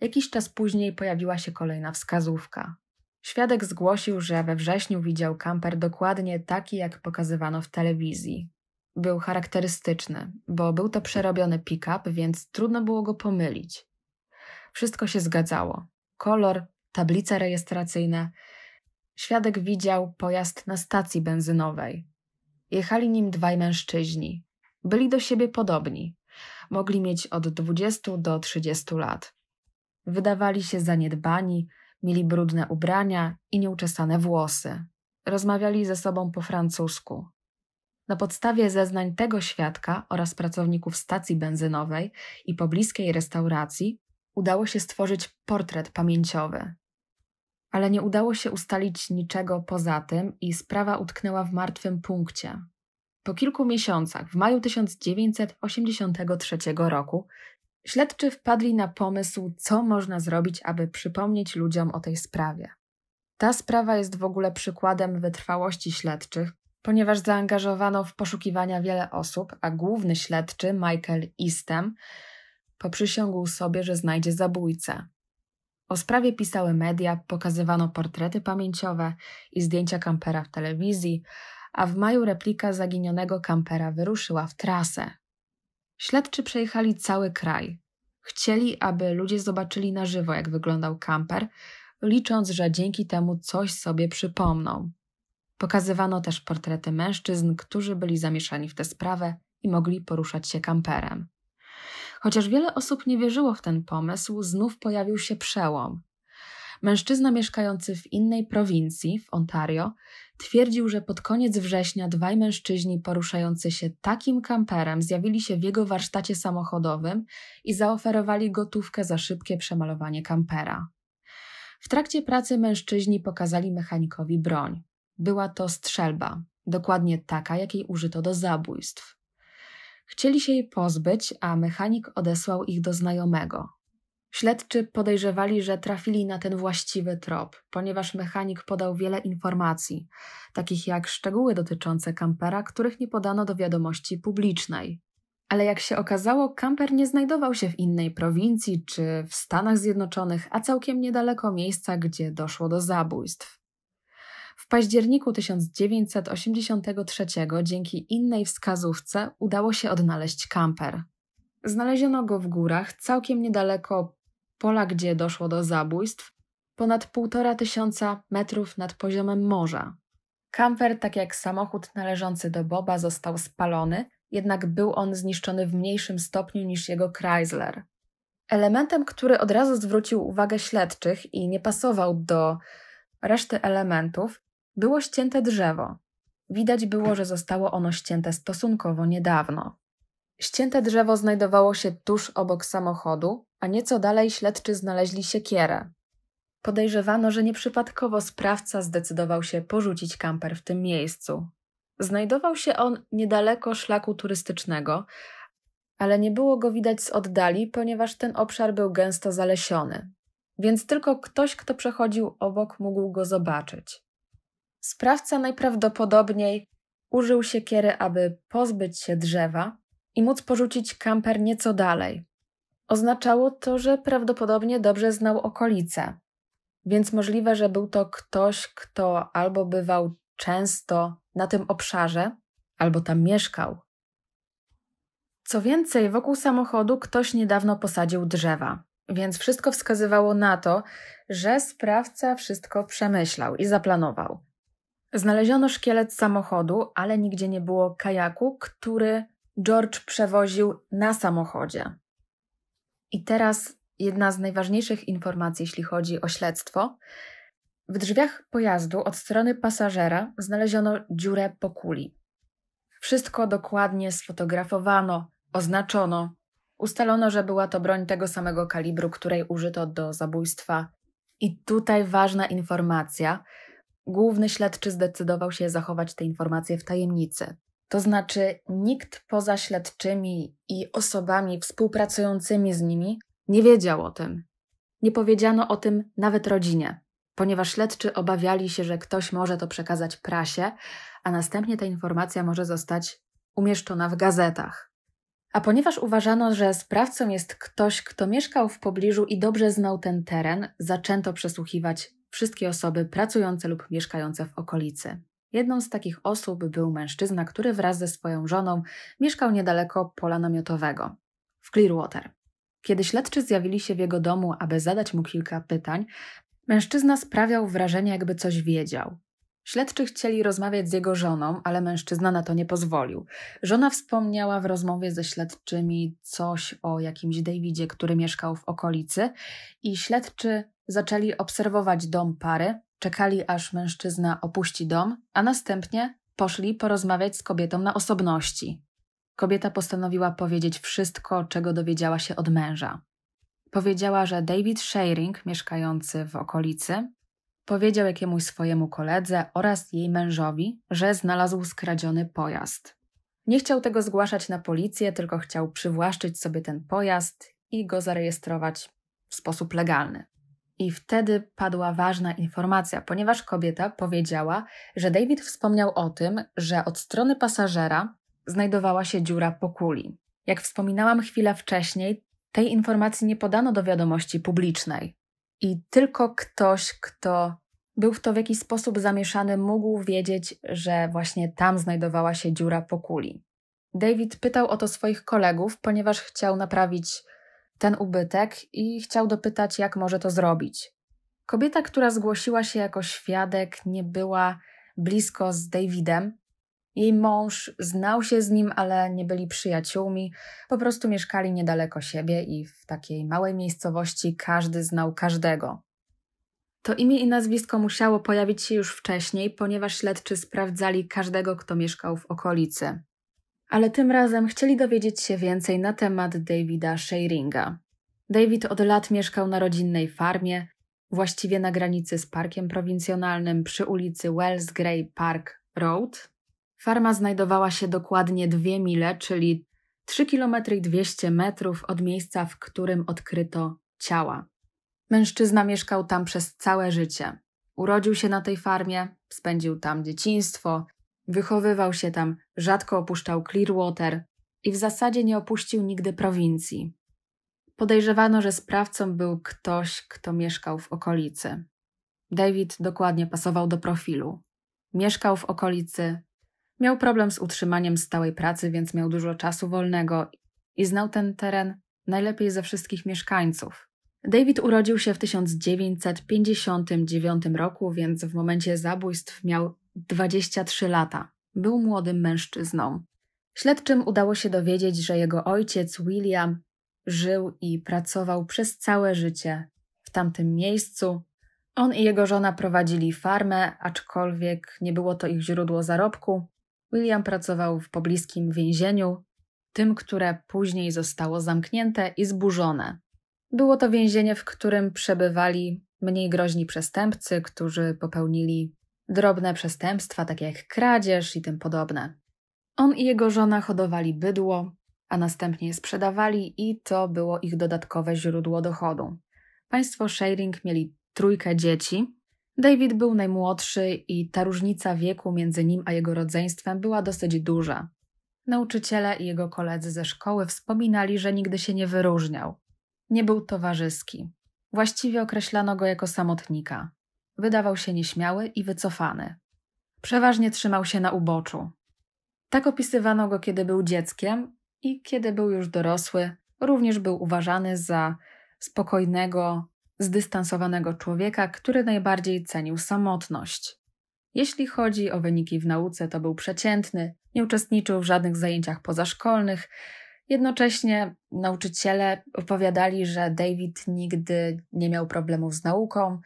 Jakiś czas później pojawiła się kolejna wskazówka. Świadek zgłosił, że we wrześniu widział kamper dokładnie taki, jak pokazywano w telewizji był charakterystyczny, bo był to przerobiony pick-up, więc trudno było go pomylić. Wszystko się zgadzało. Kolor, tablice rejestracyjne. Świadek widział pojazd na stacji benzynowej. Jechali nim dwaj mężczyźni. Byli do siebie podobni. Mogli mieć od 20 do 30 lat. Wydawali się zaniedbani, mieli brudne ubrania i nieuczesane włosy. Rozmawiali ze sobą po francusku. Na podstawie zeznań tego świadka oraz pracowników stacji benzynowej i pobliskiej restauracji udało się stworzyć portret pamięciowy. Ale nie udało się ustalić niczego poza tym i sprawa utknęła w martwym punkcie. Po kilku miesiącach, w maju 1983 roku, śledczy wpadli na pomysł, co można zrobić, aby przypomnieć ludziom o tej sprawie. Ta sprawa jest w ogóle przykładem wytrwałości śledczych, ponieważ zaangażowano w poszukiwania wiele osób, a główny śledczy, Michael Eastem, poprzysiągł sobie, że znajdzie zabójcę. O sprawie pisały media, pokazywano portrety pamięciowe i zdjęcia kampera w telewizji, a w maju replika zaginionego kampera wyruszyła w trasę. Śledczy przejechali cały kraj. Chcieli, aby ludzie zobaczyli na żywo, jak wyglądał kamper, licząc, że dzięki temu coś sobie przypomną. Pokazywano też portrety mężczyzn, którzy byli zamieszani w tę sprawę i mogli poruszać się kamperem. Chociaż wiele osób nie wierzyło w ten pomysł, znów pojawił się przełom. Mężczyzna mieszkający w innej prowincji, w Ontario, twierdził, że pod koniec września dwaj mężczyźni poruszający się takim kamperem zjawili się w jego warsztacie samochodowym i zaoferowali gotówkę za szybkie przemalowanie kampera. W trakcie pracy mężczyźni pokazali mechanikowi broń. Była to strzelba, dokładnie taka, jakiej użyto do zabójstw. Chcieli się jej pozbyć, a mechanik odesłał ich do znajomego. Śledczy podejrzewali, że trafili na ten właściwy trop, ponieważ mechanik podał wiele informacji, takich jak szczegóły dotyczące kampera, których nie podano do wiadomości publicznej. Ale jak się okazało, kamper nie znajdował się w innej prowincji czy w Stanach Zjednoczonych, a całkiem niedaleko miejsca, gdzie doszło do zabójstw. W październiku 1983 dzięki innej wskazówce udało się odnaleźć kamper. Znaleziono go w górach, całkiem niedaleko pola, gdzie doszło do zabójstw, ponad 1,5 tysiąca metrów nad poziomem morza. Kamper, tak jak samochód należący do Boba, został spalony, jednak był on zniszczony w mniejszym stopniu niż jego Chrysler. Elementem, który od razu zwrócił uwagę śledczych i nie pasował do reszty elementów, było ścięte drzewo. Widać było, że zostało ono ścięte stosunkowo niedawno. Ścięte drzewo znajdowało się tuż obok samochodu, a nieco dalej śledczy znaleźli siekierę. Podejrzewano, że nieprzypadkowo sprawca zdecydował się porzucić kamper w tym miejscu. Znajdował się on niedaleko szlaku turystycznego, ale nie było go widać z oddali, ponieważ ten obszar był gęsto zalesiony, więc tylko ktoś, kto przechodził obok, mógł go zobaczyć. Sprawca najprawdopodobniej użył siekiery, aby pozbyć się drzewa i móc porzucić kamper nieco dalej. Oznaczało to, że prawdopodobnie dobrze znał okolice, więc możliwe, że był to ktoś, kto albo bywał często na tym obszarze, albo tam mieszkał. Co więcej, wokół samochodu ktoś niedawno posadził drzewa, więc wszystko wskazywało na to, że sprawca wszystko przemyślał i zaplanował. Znaleziono szkielet samochodu, ale nigdzie nie było kajaku, który George przewoził na samochodzie. I teraz jedna z najważniejszych informacji, jeśli chodzi o śledztwo. W drzwiach pojazdu od strony pasażera znaleziono dziurę po kuli. Wszystko dokładnie sfotografowano, oznaczono. Ustalono, że była to broń tego samego kalibru, której użyto do zabójstwa. I tutaj ważna informacja – Główny śledczy zdecydował się zachować te informacje w tajemnicy. To znaczy, nikt poza śledczymi i osobami współpracującymi z nimi nie wiedział o tym. Nie powiedziano o tym nawet rodzinie, ponieważ śledczy obawiali się, że ktoś może to przekazać prasie, a następnie ta informacja może zostać umieszczona w gazetach. A ponieważ uważano, że sprawcą jest ktoś, kto mieszkał w pobliżu i dobrze znał ten teren, zaczęto przesłuchiwać wszystkie osoby pracujące lub mieszkające w okolicy. Jedną z takich osób był mężczyzna, który wraz ze swoją żoną mieszkał niedaleko pola namiotowego w Clearwater. Kiedy śledczy zjawili się w jego domu, aby zadać mu kilka pytań, mężczyzna sprawiał wrażenie, jakby coś wiedział. Śledczy chcieli rozmawiać z jego żoną, ale mężczyzna na to nie pozwolił. Żona wspomniała w rozmowie ze śledczymi coś o jakimś Davidzie, który mieszkał w okolicy, i śledczy zaczęli obserwować dom pary, czekali aż mężczyzna opuści dom, a następnie poszli porozmawiać z kobietą na osobności. Kobieta postanowiła powiedzieć wszystko, czego dowiedziała się od męża. Powiedziała, że David Shearing, mieszkający w okolicy, Powiedział jakiemuś swojemu koledze oraz jej mężowi, że znalazł skradziony pojazd. Nie chciał tego zgłaszać na policję, tylko chciał przywłaszczyć sobie ten pojazd i go zarejestrować w sposób legalny. I wtedy padła ważna informacja, ponieważ kobieta powiedziała, że David wspomniał o tym, że od strony pasażera znajdowała się dziura po kuli. Jak wspominałam chwilę wcześniej, tej informacji nie podano do wiadomości publicznej i tylko ktoś, kto był w to w jakiś sposób zamieszany, mógł wiedzieć, że właśnie tam znajdowała się dziura po kuli. David pytał o to swoich kolegów, ponieważ chciał naprawić ten ubytek i chciał dopytać, jak może to zrobić. Kobieta, która zgłosiła się jako świadek, nie była blisko z Davidem, jej mąż znał się z nim, ale nie byli przyjaciółmi, po prostu mieszkali niedaleko siebie i w takiej małej miejscowości każdy znał każdego. To imię i nazwisko musiało pojawić się już wcześniej, ponieważ śledczy sprawdzali każdego, kto mieszkał w okolicy. Ale tym razem chcieli dowiedzieć się więcej na temat Davida Sheringa. David od lat mieszkał na rodzinnej farmie, właściwie na granicy z parkiem prowincjonalnym przy ulicy Wells Gray Park Road, Farma znajdowała się dokładnie dwie mile, czyli 3 km i 200 metrów od miejsca, w którym odkryto ciała. Mężczyzna mieszkał tam przez całe życie. Urodził się na tej farmie, spędził tam dzieciństwo, wychowywał się tam, rzadko opuszczał Clearwater i w zasadzie nie opuścił nigdy prowincji. Podejrzewano, że sprawcą był ktoś, kto mieszkał w okolicy. David dokładnie pasował do profilu. Mieszkał w okolicy, Miał problem z utrzymaniem stałej pracy, więc miał dużo czasu wolnego i znał ten teren najlepiej ze wszystkich mieszkańców. David urodził się w 1959 roku, więc w momencie zabójstw miał 23 lata. Był młodym mężczyzną. Śledczym udało się dowiedzieć, że jego ojciec William żył i pracował przez całe życie w tamtym miejscu. On i jego żona prowadzili farmę, aczkolwiek nie było to ich źródło zarobku. William pracował w pobliskim więzieniu, tym, które później zostało zamknięte i zburzone. Było to więzienie, w którym przebywali mniej groźni przestępcy, którzy popełnili drobne przestępstwa, takie jak kradzież i tym podobne. On i jego żona hodowali bydło, a następnie je sprzedawali i to było ich dodatkowe źródło dochodu. Państwo Sharing mieli trójkę dzieci, David był najmłodszy i ta różnica wieku między nim a jego rodzeństwem była dosyć duża. Nauczyciele i jego koledzy ze szkoły wspominali, że nigdy się nie wyróżniał. Nie był towarzyski. Właściwie określano go jako samotnika. Wydawał się nieśmiały i wycofany. Przeważnie trzymał się na uboczu. Tak opisywano go, kiedy był dzieckiem i kiedy był już dorosły. Również był uważany za spokojnego, zdystansowanego człowieka, który najbardziej cenił samotność. Jeśli chodzi o wyniki w nauce, to był przeciętny, nie uczestniczył w żadnych zajęciach pozaszkolnych. Jednocześnie nauczyciele opowiadali, że David nigdy nie miał problemów z nauką.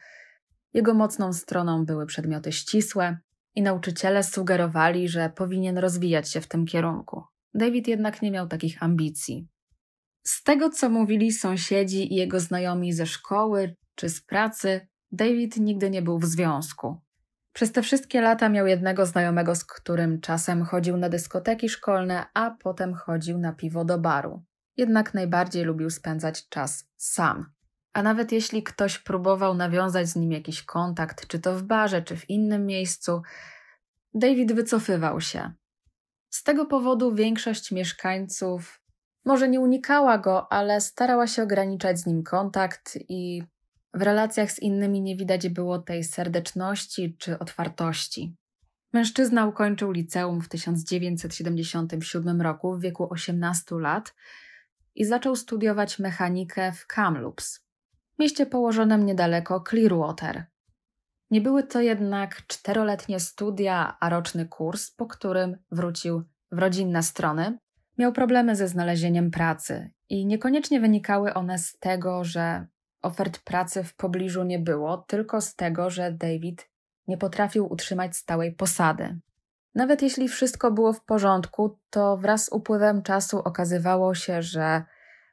Jego mocną stroną były przedmioty ścisłe i nauczyciele sugerowali, że powinien rozwijać się w tym kierunku. David jednak nie miał takich ambicji. Z tego, co mówili sąsiedzi i jego znajomi ze szkoły czy z pracy, David nigdy nie był w związku. Przez te wszystkie lata miał jednego znajomego, z którym czasem chodził na dyskoteki szkolne, a potem chodził na piwo do baru. Jednak najbardziej lubił spędzać czas sam. A nawet jeśli ktoś próbował nawiązać z nim jakiś kontakt, czy to w barze, czy w innym miejscu, David wycofywał się. Z tego powodu większość mieszkańców może nie unikała go, ale starała się ograniczać z nim kontakt i w relacjach z innymi nie widać było tej serdeczności czy otwartości. Mężczyzna ukończył liceum w 1977 roku w wieku 18 lat i zaczął studiować mechanikę w Kamloops, mieście położonym niedaleko Clearwater. Nie były to jednak czteroletnie studia, a roczny kurs, po którym wrócił w rodzinne strony Miał problemy ze znalezieniem pracy i niekoniecznie wynikały one z tego, że ofert pracy w pobliżu nie było, tylko z tego, że David nie potrafił utrzymać stałej posady. Nawet jeśli wszystko było w porządku, to wraz z upływem czasu okazywało się, że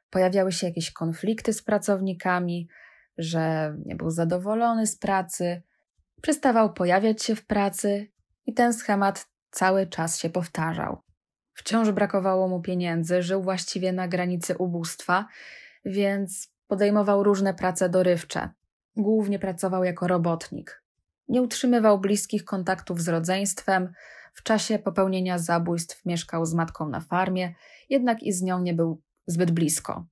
pojawiały się jakieś konflikty z pracownikami, że nie był zadowolony z pracy, przestawał pojawiać się w pracy i ten schemat cały czas się powtarzał. Wciąż brakowało mu pieniędzy, żył właściwie na granicy ubóstwa, więc podejmował różne prace dorywcze. Głównie pracował jako robotnik. Nie utrzymywał bliskich kontaktów z rodzeństwem, w czasie popełnienia zabójstw mieszkał z matką na farmie, jednak i z nią nie był zbyt blisko.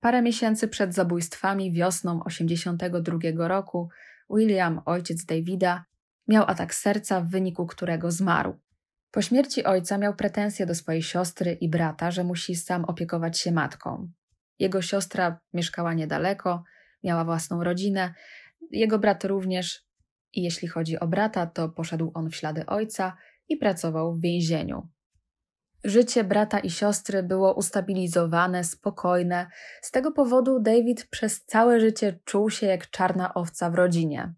Parę miesięcy przed zabójstwami wiosną 1982 roku William, ojciec Davida, miał atak serca, w wyniku którego zmarł. Po śmierci ojca miał pretensje do swojej siostry i brata, że musi sam opiekować się matką. Jego siostra mieszkała niedaleko, miała własną rodzinę, jego brat również. I jeśli chodzi o brata, to poszedł on w ślady ojca i pracował w więzieniu. Życie brata i siostry było ustabilizowane, spokojne. Z tego powodu David przez całe życie czuł się jak czarna owca w rodzinie.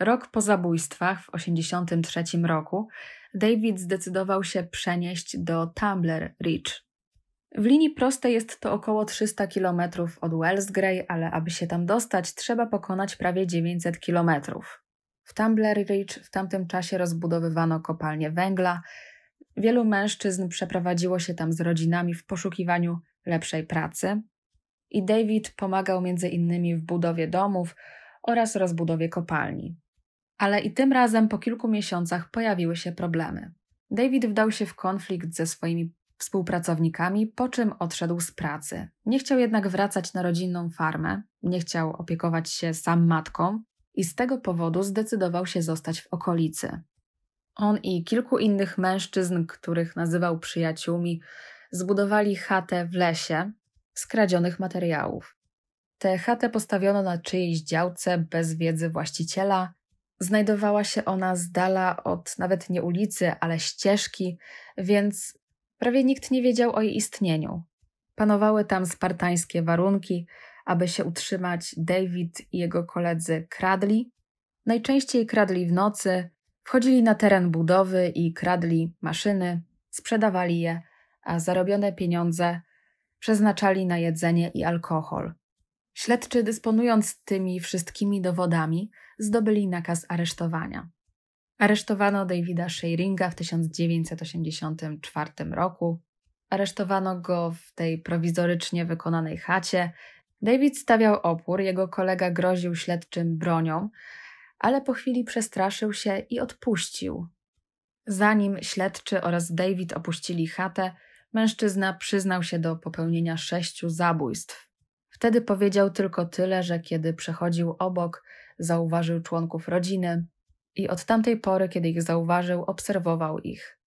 Rok po zabójstwach w 1983 roku David zdecydował się przenieść do Tumbler Ridge. W linii prostej jest to około 300 km od Wells Gray, ale aby się tam dostać, trzeba pokonać prawie 900 km. W Tumbler Ridge w tamtym czasie rozbudowywano kopalnie węgla. Wielu mężczyzn przeprowadziło się tam z rodzinami w poszukiwaniu lepszej pracy. I David pomagał między innymi w budowie domów oraz rozbudowie kopalni. Ale i tym razem po kilku miesiącach pojawiły się problemy. David wdał się w konflikt ze swoimi współpracownikami, po czym odszedł z pracy. Nie chciał jednak wracać na rodzinną farmę, nie chciał opiekować się sam matką i z tego powodu zdecydował się zostać w okolicy. On i kilku innych mężczyzn, których nazywał przyjaciółmi, zbudowali chatę w lesie z kradzionych materiałów. Tę chatę postawiono na czyjejś działce bez wiedzy właściciela Znajdowała się ona z dala od nawet nie ulicy, ale ścieżki, więc prawie nikt nie wiedział o jej istnieniu. Panowały tam spartańskie warunki, aby się utrzymać, David i jego koledzy kradli. Najczęściej kradli w nocy, wchodzili na teren budowy i kradli maszyny, sprzedawali je, a zarobione pieniądze przeznaczali na jedzenie i alkohol. Śledczy, dysponując tymi wszystkimi dowodami, zdobyli nakaz aresztowania. Aresztowano Davida Sheiringa w 1984 roku. Aresztowano go w tej prowizorycznie wykonanej chacie. David stawiał opór, jego kolega groził śledczym bronią, ale po chwili przestraszył się i odpuścił. Zanim śledczy oraz David opuścili chatę, mężczyzna przyznał się do popełnienia sześciu zabójstw Wtedy powiedział tylko tyle, że kiedy przechodził obok, zauważył członków rodziny i od tamtej pory, kiedy ich zauważył, obserwował ich.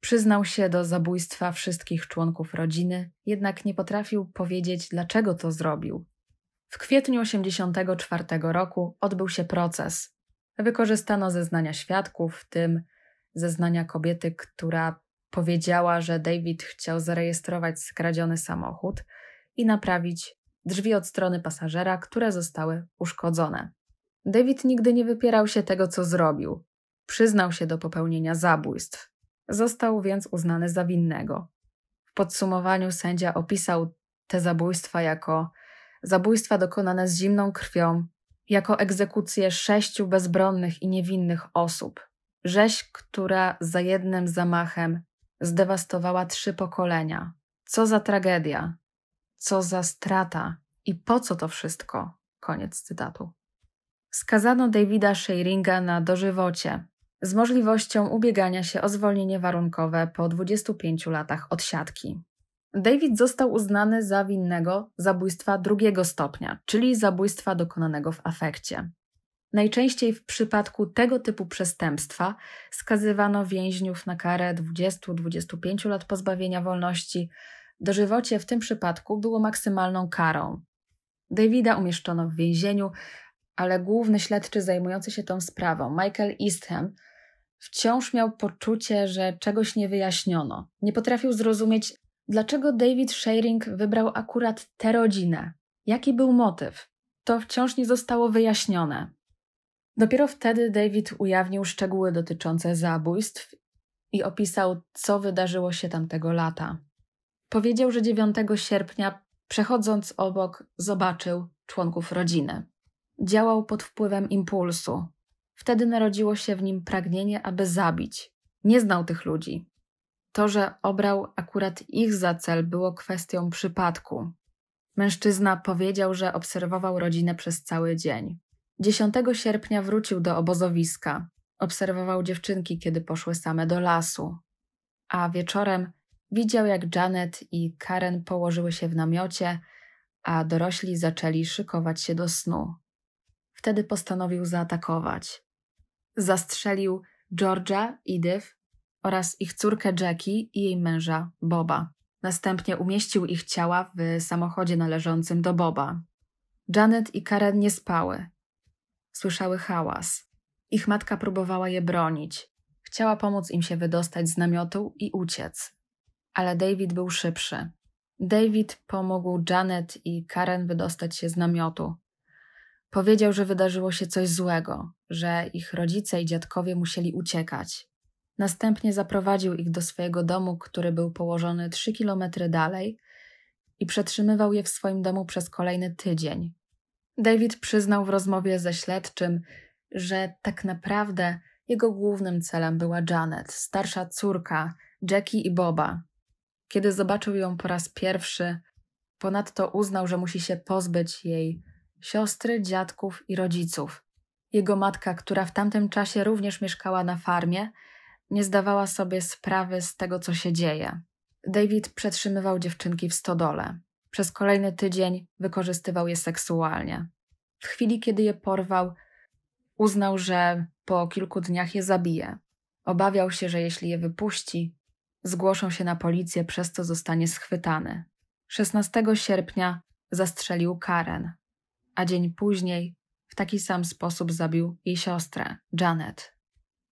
Przyznał się do zabójstwa wszystkich członków rodziny, jednak nie potrafił powiedzieć, dlaczego to zrobił. W kwietniu 1984 roku odbył się proces. Wykorzystano zeznania świadków, w tym zeznania kobiety, która powiedziała, że David chciał zarejestrować skradziony samochód i naprawić drzwi od strony pasażera, które zostały uszkodzone. David nigdy nie wypierał się tego, co zrobił. Przyznał się do popełnienia zabójstw. Został więc uznany za winnego. W podsumowaniu sędzia opisał te zabójstwa jako zabójstwa dokonane z zimną krwią, jako egzekucję sześciu bezbronnych i niewinnych osób. Rzeź, która za jednym zamachem zdewastowała trzy pokolenia. Co za tragedia! Co za strata i po co to wszystko? Koniec cytatu. Skazano Davida Sheiringa na dożywocie z możliwością ubiegania się o zwolnienie warunkowe po 25 latach odsiadki. David został uznany za winnego zabójstwa drugiego stopnia, czyli zabójstwa dokonanego w afekcie. Najczęściej w przypadku tego typu przestępstwa skazywano więźniów na karę 20-25 lat pozbawienia wolności dożywocie w tym przypadku było maksymalną karą. Davida umieszczono w więzieniu, ale główny śledczy zajmujący się tą sprawą, Michael Eastham, wciąż miał poczucie, że czegoś nie wyjaśniono. Nie potrafił zrozumieć, dlaczego David Sharing wybrał akurat tę rodzinę. Jaki był motyw? To wciąż nie zostało wyjaśnione. Dopiero wtedy David ujawnił szczegóły dotyczące zabójstw i opisał, co wydarzyło się tamtego lata. Powiedział, że 9 sierpnia, przechodząc obok, zobaczył członków rodziny. Działał pod wpływem impulsu. Wtedy narodziło się w nim pragnienie, aby zabić. Nie znał tych ludzi. To, że obrał akurat ich za cel, było kwestią przypadku. Mężczyzna powiedział, że obserwował rodzinę przez cały dzień. 10 sierpnia wrócił do obozowiska. Obserwował dziewczynki, kiedy poszły same do lasu. A wieczorem Widział, jak Janet i Karen położyły się w namiocie, a dorośli zaczęli szykować się do snu. Wtedy postanowił zaatakować. Zastrzelił Georgia, Edith oraz ich córkę Jackie i jej męża Boba. Następnie umieścił ich ciała w samochodzie należącym do Boba. Janet i Karen nie spały. Słyszały hałas. Ich matka próbowała je bronić. Chciała pomóc im się wydostać z namiotu i uciec ale David był szybszy. David pomógł Janet i Karen wydostać się z namiotu. Powiedział, że wydarzyło się coś złego, że ich rodzice i dziadkowie musieli uciekać. Następnie zaprowadził ich do swojego domu, który był położony trzy kilometry dalej i przetrzymywał je w swoim domu przez kolejny tydzień. David przyznał w rozmowie ze śledczym, że tak naprawdę jego głównym celem była Janet, starsza córka Jackie i Boba, kiedy zobaczył ją po raz pierwszy, ponadto uznał, że musi się pozbyć jej siostry, dziadków i rodziców. Jego matka, która w tamtym czasie również mieszkała na farmie, nie zdawała sobie sprawy z tego, co się dzieje. David przetrzymywał dziewczynki w stodole. Przez kolejny tydzień wykorzystywał je seksualnie. W chwili, kiedy je porwał, uznał, że po kilku dniach je zabije. Obawiał się, że jeśli je wypuści, zgłoszą się na policję, przez co zostanie schwytany. 16 sierpnia zastrzelił Karen, a dzień później w taki sam sposób zabił jej siostrę, Janet.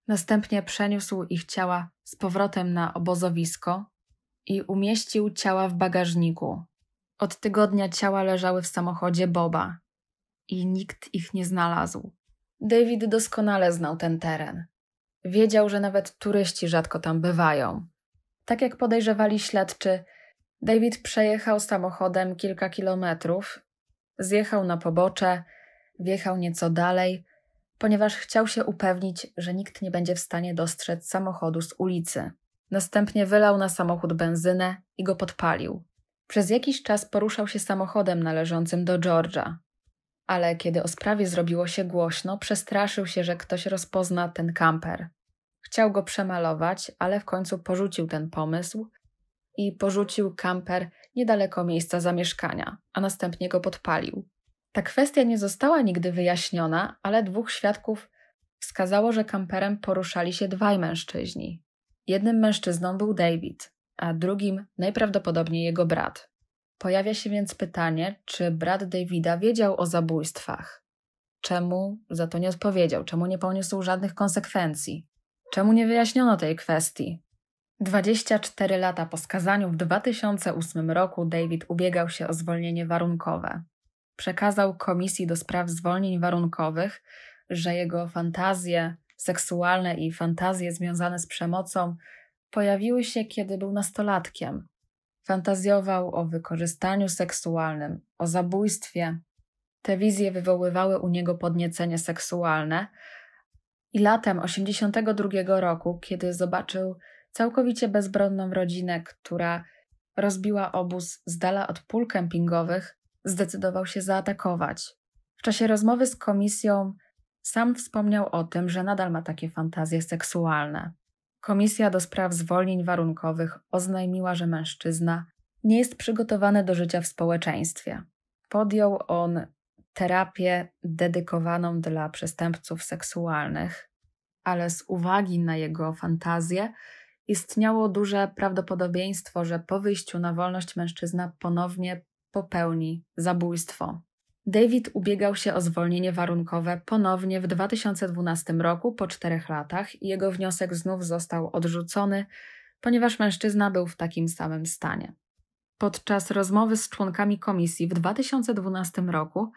Następnie przeniósł ich ciała z powrotem na obozowisko i umieścił ciała w bagażniku. Od tygodnia ciała leżały w samochodzie Boba i nikt ich nie znalazł. David doskonale znał ten teren. Wiedział, że nawet turyści rzadko tam bywają. Tak jak podejrzewali śledczy, David przejechał samochodem kilka kilometrów, zjechał na pobocze, wjechał nieco dalej, ponieważ chciał się upewnić, że nikt nie będzie w stanie dostrzec samochodu z ulicy. Następnie wylał na samochód benzynę i go podpalił. Przez jakiś czas poruszał się samochodem należącym do George'a, ale kiedy o sprawie zrobiło się głośno, przestraszył się, że ktoś rozpozna ten kamper. Chciał go przemalować, ale w końcu porzucił ten pomysł i porzucił kamper niedaleko miejsca zamieszkania, a następnie go podpalił. Ta kwestia nie została nigdy wyjaśniona, ale dwóch świadków wskazało, że kamperem poruszali się dwaj mężczyźni. Jednym mężczyzną był David, a drugim najprawdopodobniej jego brat. Pojawia się więc pytanie, czy brat Davida wiedział o zabójstwach? Czemu za to nie odpowiedział? Czemu nie poniósł żadnych konsekwencji? Czemu nie wyjaśniono tej kwestii? 24 lata po skazaniu w 2008 roku David ubiegał się o zwolnienie warunkowe. Przekazał Komisji do Spraw Zwolnień Warunkowych, że jego fantazje seksualne i fantazje związane z przemocą pojawiły się, kiedy był nastolatkiem. Fantazjował o wykorzystaniu seksualnym, o zabójstwie. Te wizje wywoływały u niego podniecenie seksualne, i latem 82 roku, kiedy zobaczył całkowicie bezbronną rodzinę, która rozbiła obóz z dala od pól kempingowych, zdecydował się zaatakować. W czasie rozmowy z komisją sam wspomniał o tym, że nadal ma takie fantazje seksualne. Komisja do spraw zwolnień warunkowych oznajmiła, że mężczyzna nie jest przygotowany do życia w społeczeństwie. Podjął on terapię dedykowaną dla przestępców seksualnych, ale z uwagi na jego fantazję istniało duże prawdopodobieństwo, że po wyjściu na wolność mężczyzna ponownie popełni zabójstwo. David ubiegał się o zwolnienie warunkowe ponownie w 2012 roku po czterech latach i jego wniosek znów został odrzucony, ponieważ mężczyzna był w takim samym stanie. Podczas rozmowy z członkami komisji w 2012 roku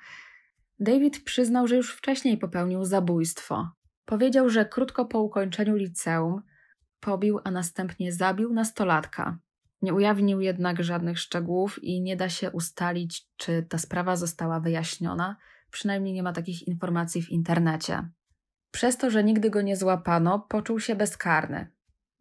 David przyznał, że już wcześniej popełnił zabójstwo. Powiedział, że krótko po ukończeniu liceum pobił, a następnie zabił nastolatka. Nie ujawnił jednak żadnych szczegółów i nie da się ustalić, czy ta sprawa została wyjaśniona, przynajmniej nie ma takich informacji w internecie. Przez to, że nigdy go nie złapano, poczuł się bezkarny.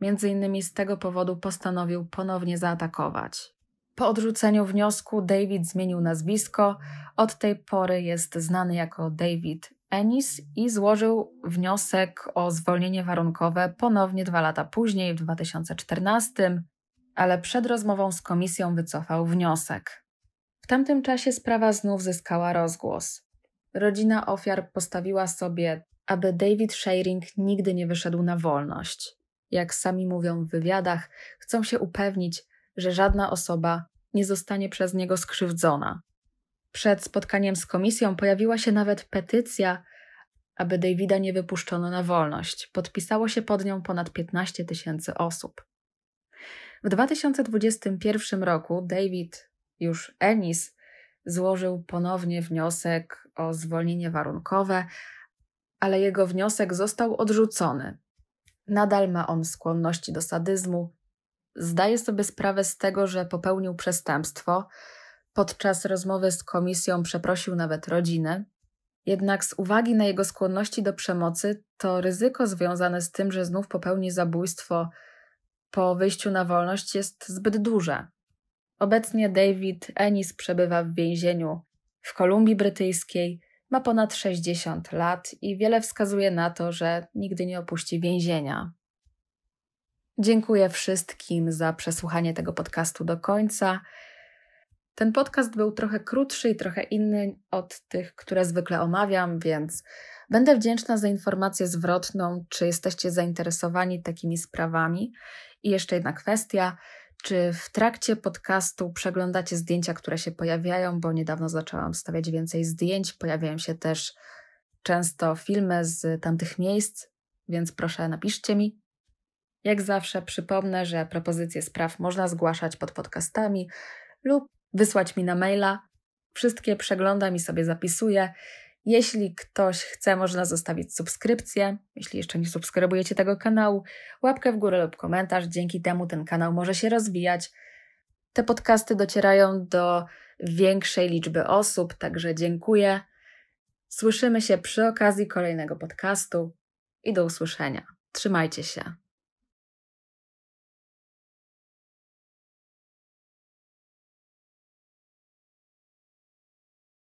Między innymi z tego powodu postanowił ponownie zaatakować. Po odrzuceniu wniosku David zmienił nazwisko. Od tej pory jest znany jako David Ennis i złożył wniosek o zwolnienie warunkowe ponownie dwa lata później, w 2014, ale przed rozmową z komisją wycofał wniosek. W tamtym czasie sprawa znów zyskała rozgłos. Rodzina ofiar postawiła sobie, aby David Shearing nigdy nie wyszedł na wolność. Jak sami mówią w wywiadach, chcą się upewnić, że żadna osoba nie zostanie przez niego skrzywdzona. Przed spotkaniem z komisją pojawiła się nawet petycja, aby Davida nie wypuszczono na wolność. Podpisało się pod nią ponad 15 tysięcy osób. W 2021 roku David, już Ennis, złożył ponownie wniosek o zwolnienie warunkowe, ale jego wniosek został odrzucony. Nadal ma on skłonności do sadyzmu zdaje sobie sprawę z tego, że popełnił przestępstwo. Podczas rozmowy z komisją przeprosił nawet rodzinę. Jednak z uwagi na jego skłonności do przemocy, to ryzyko związane z tym, że znów popełni zabójstwo po wyjściu na wolność jest zbyt duże. Obecnie David Ennis przebywa w więzieniu w Kolumbii Brytyjskiej, ma ponad 60 lat i wiele wskazuje na to, że nigdy nie opuści więzienia. Dziękuję wszystkim za przesłuchanie tego podcastu do końca. Ten podcast był trochę krótszy i trochę inny od tych, które zwykle omawiam, więc będę wdzięczna za informację zwrotną, czy jesteście zainteresowani takimi sprawami. I jeszcze jedna kwestia. Czy w trakcie podcastu przeglądacie zdjęcia, które się pojawiają, bo niedawno zaczęłam stawiać więcej zdjęć, pojawiają się też często filmy z tamtych miejsc, więc proszę napiszcie mi, jak zawsze przypomnę, że propozycje spraw można zgłaszać pod podcastami lub wysłać mi na maila. Wszystkie przeglądam i sobie zapisuję. Jeśli ktoś chce, można zostawić subskrypcję, jeśli jeszcze nie subskrybujecie tego kanału, łapkę w górę lub komentarz. Dzięki temu ten kanał może się rozwijać. Te podcasty docierają do większej liczby osób, także dziękuję. Słyszymy się przy okazji kolejnego podcastu i do usłyszenia. Trzymajcie się.